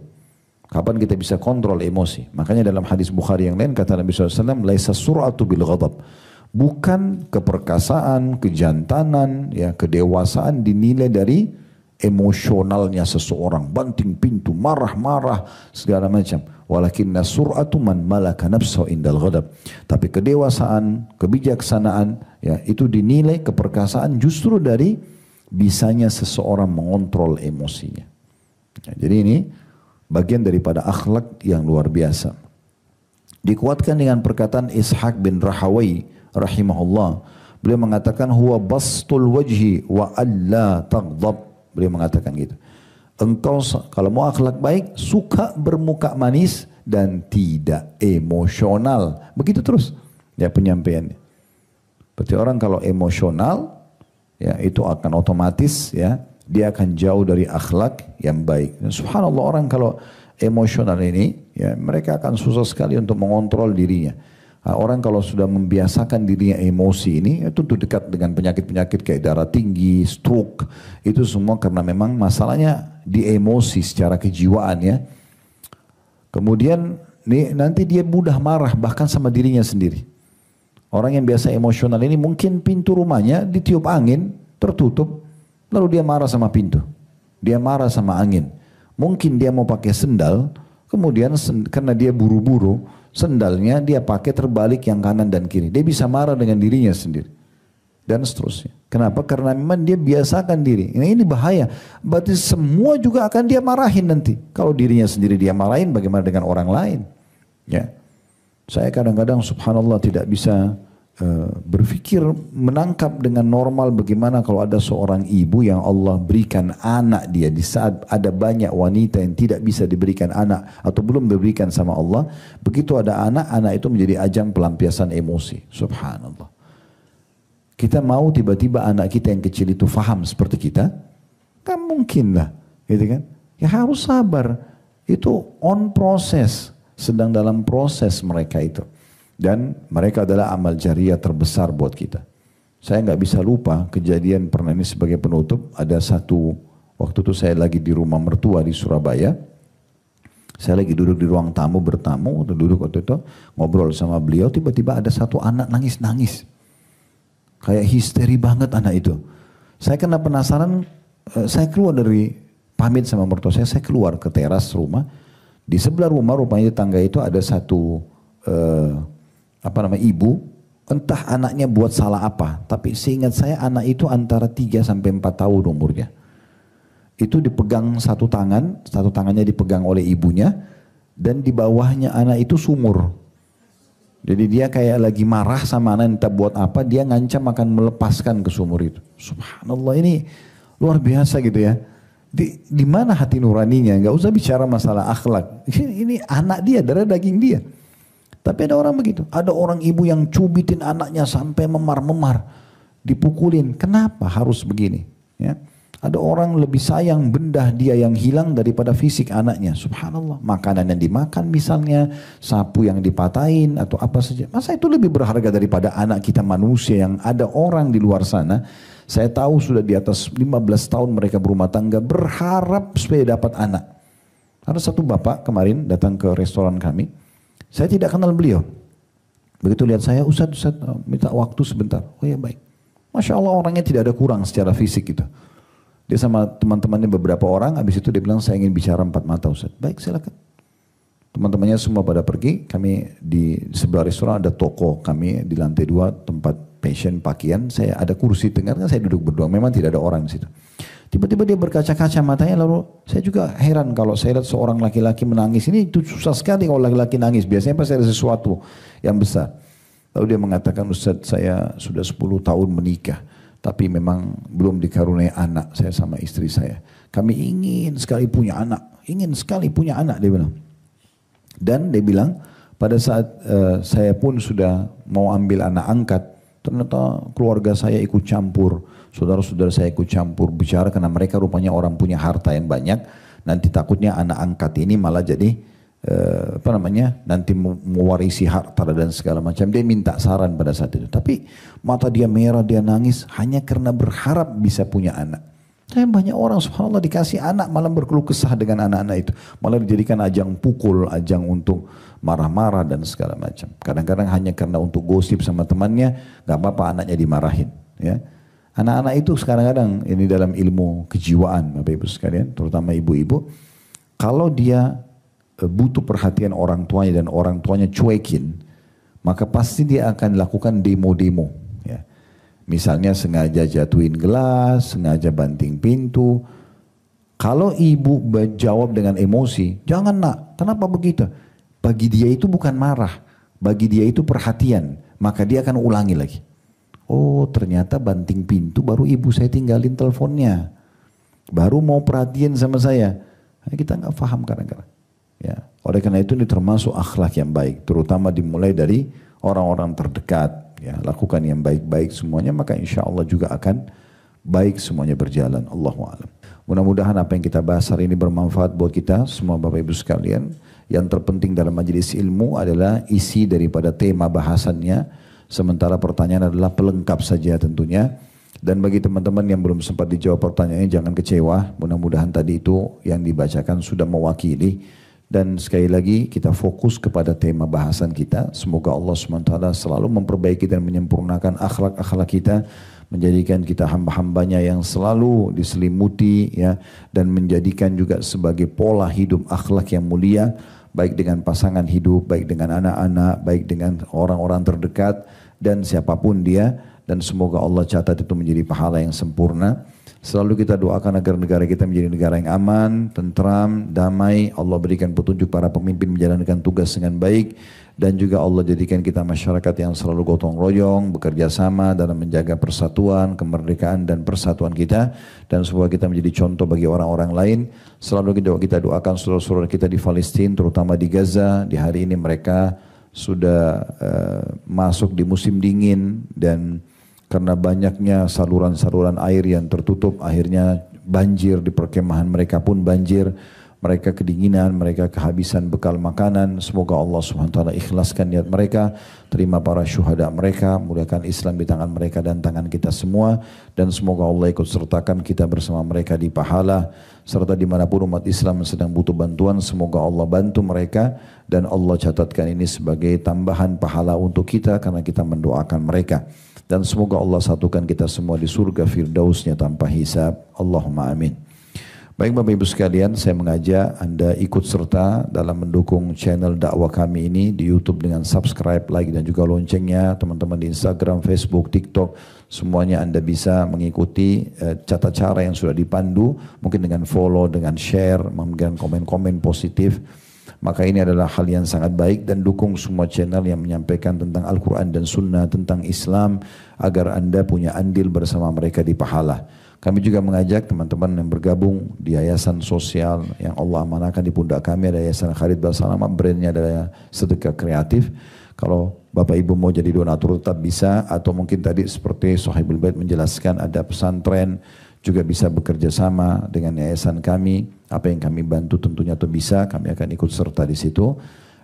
Kapan kita bisa kontrol emosi? Makanya dalam hadis Bukhari yang lain kata Nabi SAW, Laisa sur'atu bil ghadab. Bukan keperkasaan, kejantanan, ya kedewasaan dinilai dari emosionalnya seseorang. Banting pintu, marah-marah, segala macam. Walakinna sur'atu man malaka nafsa indal ghadab. Tapi kedewasaan, kebijaksanaan, ya itu dinilai keperkasaan justru dari bisanya seseorang mengontrol emosinya. Ya, jadi ini bagian daripada akhlak yang luar biasa. Dikuatkan dengan perkataan Ishaq bin Rahawai rahimahullah. Beliau mengatakan huwa bastul wajhi wa alla taghdab. Beliau mengatakan gitu. Engkau kalau mau akhlak baik suka bermuka manis dan tidak emosional. Begitu terus ya penyampaian Berarti orang kalau emosional ya itu akan otomatis ya dia akan jauh dari akhlak yang baik. Dan subhanallah orang kalau emosional ini, ya mereka akan susah sekali untuk mengontrol dirinya. Ah, orang kalau sudah membiasakan dirinya emosi ini, itu tuh dekat dengan penyakit-penyakit kayak darah tinggi, stroke, itu semua karena memang masalahnya di emosi secara kejiwaan ya. Kemudian nih, nanti dia mudah marah bahkan sama dirinya sendiri. Orang yang biasa emosional ini mungkin pintu rumahnya ditiup angin, tertutup, Lalu dia marah sama pintu. Dia marah sama angin. Mungkin dia mau pakai sendal, kemudian sen karena dia buru-buru, sendalnya dia pakai terbalik yang kanan dan kiri. Dia bisa marah dengan dirinya sendiri. Dan seterusnya. Kenapa? Karena memang dia biasakan diri. Ini, nah, ini bahaya. Berarti semua juga akan dia marahin nanti. Kalau dirinya sendiri dia marahin, bagaimana dengan orang lain? Ya. Saya kadang-kadang subhanallah tidak bisa Eh, berpikir menangkap dengan normal bagaimana kalau ada seorang ibu yang Allah berikan anak dia di saat ada banyak wanita yang tidak bisa diberikan anak atau belum diberikan sama Allah begitu ada anak anak itu menjadi ajang pelampiasan emosi subhanallah kita mau tiba-tiba anak kita yang kecil itu faham seperti kita kan mungkin lah gitu kan ya harus sabar itu on proses sedang dalam proses mereka itu dan mereka adalah amal jariah terbesar buat kita. Saya nggak bisa lupa kejadian pernah ini sebagai penutup. Ada satu waktu itu saya lagi di rumah mertua di Surabaya. Saya lagi duduk di ruang tamu bertamu, atau duduk waktu itu ngobrol sama beliau. Tiba-tiba ada satu anak nangis-nangis, kayak histeri banget anak itu. Saya kena penasaran, eh, saya keluar dari pamit sama mertua saya, saya keluar ke teras rumah. Di sebelah rumah rupanya tangga itu ada satu uh, apa nama ibu, entah anaknya buat salah apa, tapi seingat saya anak itu antara 3 sampai 4 tahun umurnya. Itu dipegang satu tangan, satu tangannya dipegang oleh ibunya dan di bawahnya anak itu sumur. Jadi dia kayak lagi marah sama anak entah buat apa, dia ngancam akan melepaskan ke sumur itu. Subhanallah ini luar biasa gitu ya. Di, di mana hati nuraninya? nggak usah bicara masalah akhlak. Ini, ini anak dia, darah daging dia. Tapi ada orang begitu. Ada orang ibu yang cubitin anaknya sampai memar-memar. Dipukulin. Kenapa harus begini? Ya. Ada orang lebih sayang benda dia yang hilang daripada fisik anaknya. Subhanallah. Makanan yang dimakan misalnya, sapu yang dipatahin atau apa saja. Masa itu lebih berharga daripada anak kita manusia yang ada orang di luar sana. Saya tahu sudah di atas 15 tahun mereka berumah tangga berharap supaya dapat anak. Ada satu bapak kemarin datang ke restoran kami saya tidak kenal beliau. Begitu lihat saya, Ustaz, Ustaz, eh, minta waktu sebentar. Oh ya baik. Masya Allah orangnya tidak ada kurang secara fisik gitu. Dia sama teman-temannya beberapa orang, habis itu dia bilang saya ingin bicara empat mata Ustaz. Baik silakan. Teman-temannya semua pada pergi, kami di sebelah restoran ada toko kami di lantai dua tempat passion pakaian. Saya ada kursi tengah kan saya duduk berdua. Memang tidak ada orang di situ. Tiba-tiba dia berkaca-kaca matanya lalu saya juga heran kalau saya lihat seorang laki-laki menangis. Ini itu susah sekali kalau laki-laki nangis. Biasanya pasti ada sesuatu yang besar. Lalu dia mengatakan Ustaz saya sudah 10 tahun menikah. Tapi memang belum dikaruniai anak saya sama istri saya. Kami ingin sekali punya anak. Ingin sekali punya anak dia bilang. Dan dia bilang, pada saat uh, saya pun sudah mau ambil anak angkat, ternyata keluarga saya ikut campur, saudara-saudara saya ikut campur bicara karena mereka rupanya orang punya harta yang banyak, nanti takutnya anak angkat ini malah jadi uh, apa namanya nanti mewarisi harta dan segala macam. Dia minta saran pada saat itu, tapi mata dia merah, dia nangis hanya karena berharap bisa punya anak. Tapi banyak orang subhanallah dikasih anak malah berkeluh kesah dengan anak-anak itu. Malah dijadikan ajang pukul, ajang untuk marah-marah dan segala macam. Kadang-kadang hanya karena untuk gosip sama temannya, gak apa-apa anaknya dimarahin. Ya. Anak-anak itu sekarang kadang ini dalam ilmu kejiwaan Bapak Ibu sekalian, terutama ibu-ibu. Kalau dia eh, butuh perhatian orang tuanya dan orang tuanya cuekin, maka pasti dia akan lakukan demo-demo Misalnya sengaja jatuhin gelas, sengaja banting pintu. Kalau ibu jawab dengan emosi, jangan nak, kenapa begitu? Bagi dia itu bukan marah, bagi dia itu perhatian. Maka dia akan ulangi lagi. Oh ternyata banting pintu baru ibu saya tinggalin teleponnya. Baru mau perhatian sama saya. Nah, kita nggak paham kadang-kadang. Ya. Oleh karena itu ini termasuk akhlak yang baik. Terutama dimulai dari orang-orang terdekat ya lakukan yang baik-baik semuanya maka insya Allah juga akan baik semuanya berjalan Allah alam mudah-mudahan apa yang kita bahas hari ini bermanfaat buat kita semua Bapak Ibu sekalian yang terpenting dalam majelis ilmu adalah isi daripada tema bahasannya sementara pertanyaan adalah pelengkap saja tentunya dan bagi teman-teman yang belum sempat dijawab pertanyaannya jangan kecewa mudah-mudahan tadi itu yang dibacakan sudah mewakili dan sekali lagi kita fokus kepada tema bahasan kita. Semoga Allah SWT selalu memperbaiki dan menyempurnakan akhlak-akhlak kita. Menjadikan kita hamba-hambanya yang selalu diselimuti ya. Dan menjadikan juga sebagai pola hidup akhlak yang mulia. Baik dengan pasangan hidup, baik dengan anak-anak, baik dengan orang-orang terdekat. Dan siapapun dia. Dan semoga Allah catat itu menjadi pahala yang sempurna. Selalu kita doakan agar negara kita menjadi negara yang aman, tentram, damai. Allah berikan petunjuk para pemimpin menjalankan tugas dengan baik. Dan juga Allah jadikan kita masyarakat yang selalu gotong royong, bekerja sama dalam menjaga persatuan, kemerdekaan dan persatuan kita. Dan semoga kita menjadi contoh bagi orang-orang lain. Selalu kita doakan saudara-saudara kita di Palestina, terutama di Gaza. Di hari ini mereka sudah uh, masuk di musim dingin dan karena banyaknya saluran-saluran air yang tertutup akhirnya banjir di perkemahan mereka pun banjir mereka kedinginan, mereka kehabisan bekal makanan. Semoga Allah Subhanahu wa taala ikhlaskan niat mereka, terima para syuhada mereka, muliakan Islam di tangan mereka dan tangan kita semua dan semoga Allah ikut sertakan kita bersama mereka di pahala serta dimanapun umat Islam sedang butuh bantuan, semoga Allah bantu mereka dan Allah catatkan ini sebagai tambahan pahala untuk kita karena kita mendoakan mereka. Dan semoga Allah satukan kita semua di surga firdausnya tanpa hisab. Allahumma amin. Baik Bapak Ibu sekalian, saya mengajak Anda ikut serta dalam mendukung channel dakwah kami ini di YouTube dengan subscribe, like dan juga loncengnya. Teman-teman di Instagram, Facebook, TikTok, semuanya Anda bisa mengikuti eh, cara yang sudah dipandu, mungkin dengan follow, dengan share, memberikan komen-komen positif. Maka ini adalah hal yang sangat baik dan dukung semua channel yang menyampaikan tentang Al-Quran dan Sunnah, tentang Islam, agar Anda punya andil bersama mereka di pahala. Kami juga mengajak teman-teman yang bergabung di yayasan sosial yang Allah amanahkan di pundak kami ada yayasan Khalid Basalamah brandnya adalah sedekah kreatif. Kalau Bapak Ibu mau jadi donatur tetap bisa atau mungkin tadi seperti Sohibul Bait menjelaskan ada pesantren, juga bisa bekerja sama dengan yayasan kami. Apa yang kami bantu tentunya atau bisa kami akan ikut serta di situ.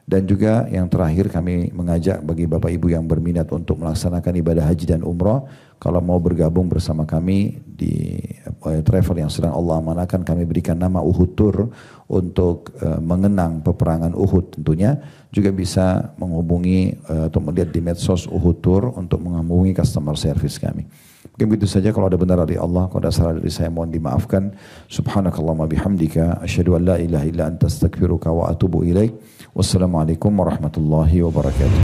Dan juga yang terakhir kami mengajak bagi Bapak Ibu yang berminat untuk melaksanakan ibadah haji dan umroh. Kalau mau bergabung bersama kami di eh, travel yang sedang Allah amanahkan kami berikan nama Uhud Tour untuk eh, mengenang peperangan Uhud tentunya. Juga bisa menghubungi eh, atau melihat di medsos Uhud Tour untuk menghubungi customer service kami. Mungkin begitu saja kalau ada benar dari Allah, kalau ada salah dari saya mohon dimaafkan. Subhanakallahumma bihamdika asyhadu an la ilaha illa anta astaghfiruka wa atubu ilaik. Wassalamualaikum warahmatullahi wabarakatuh.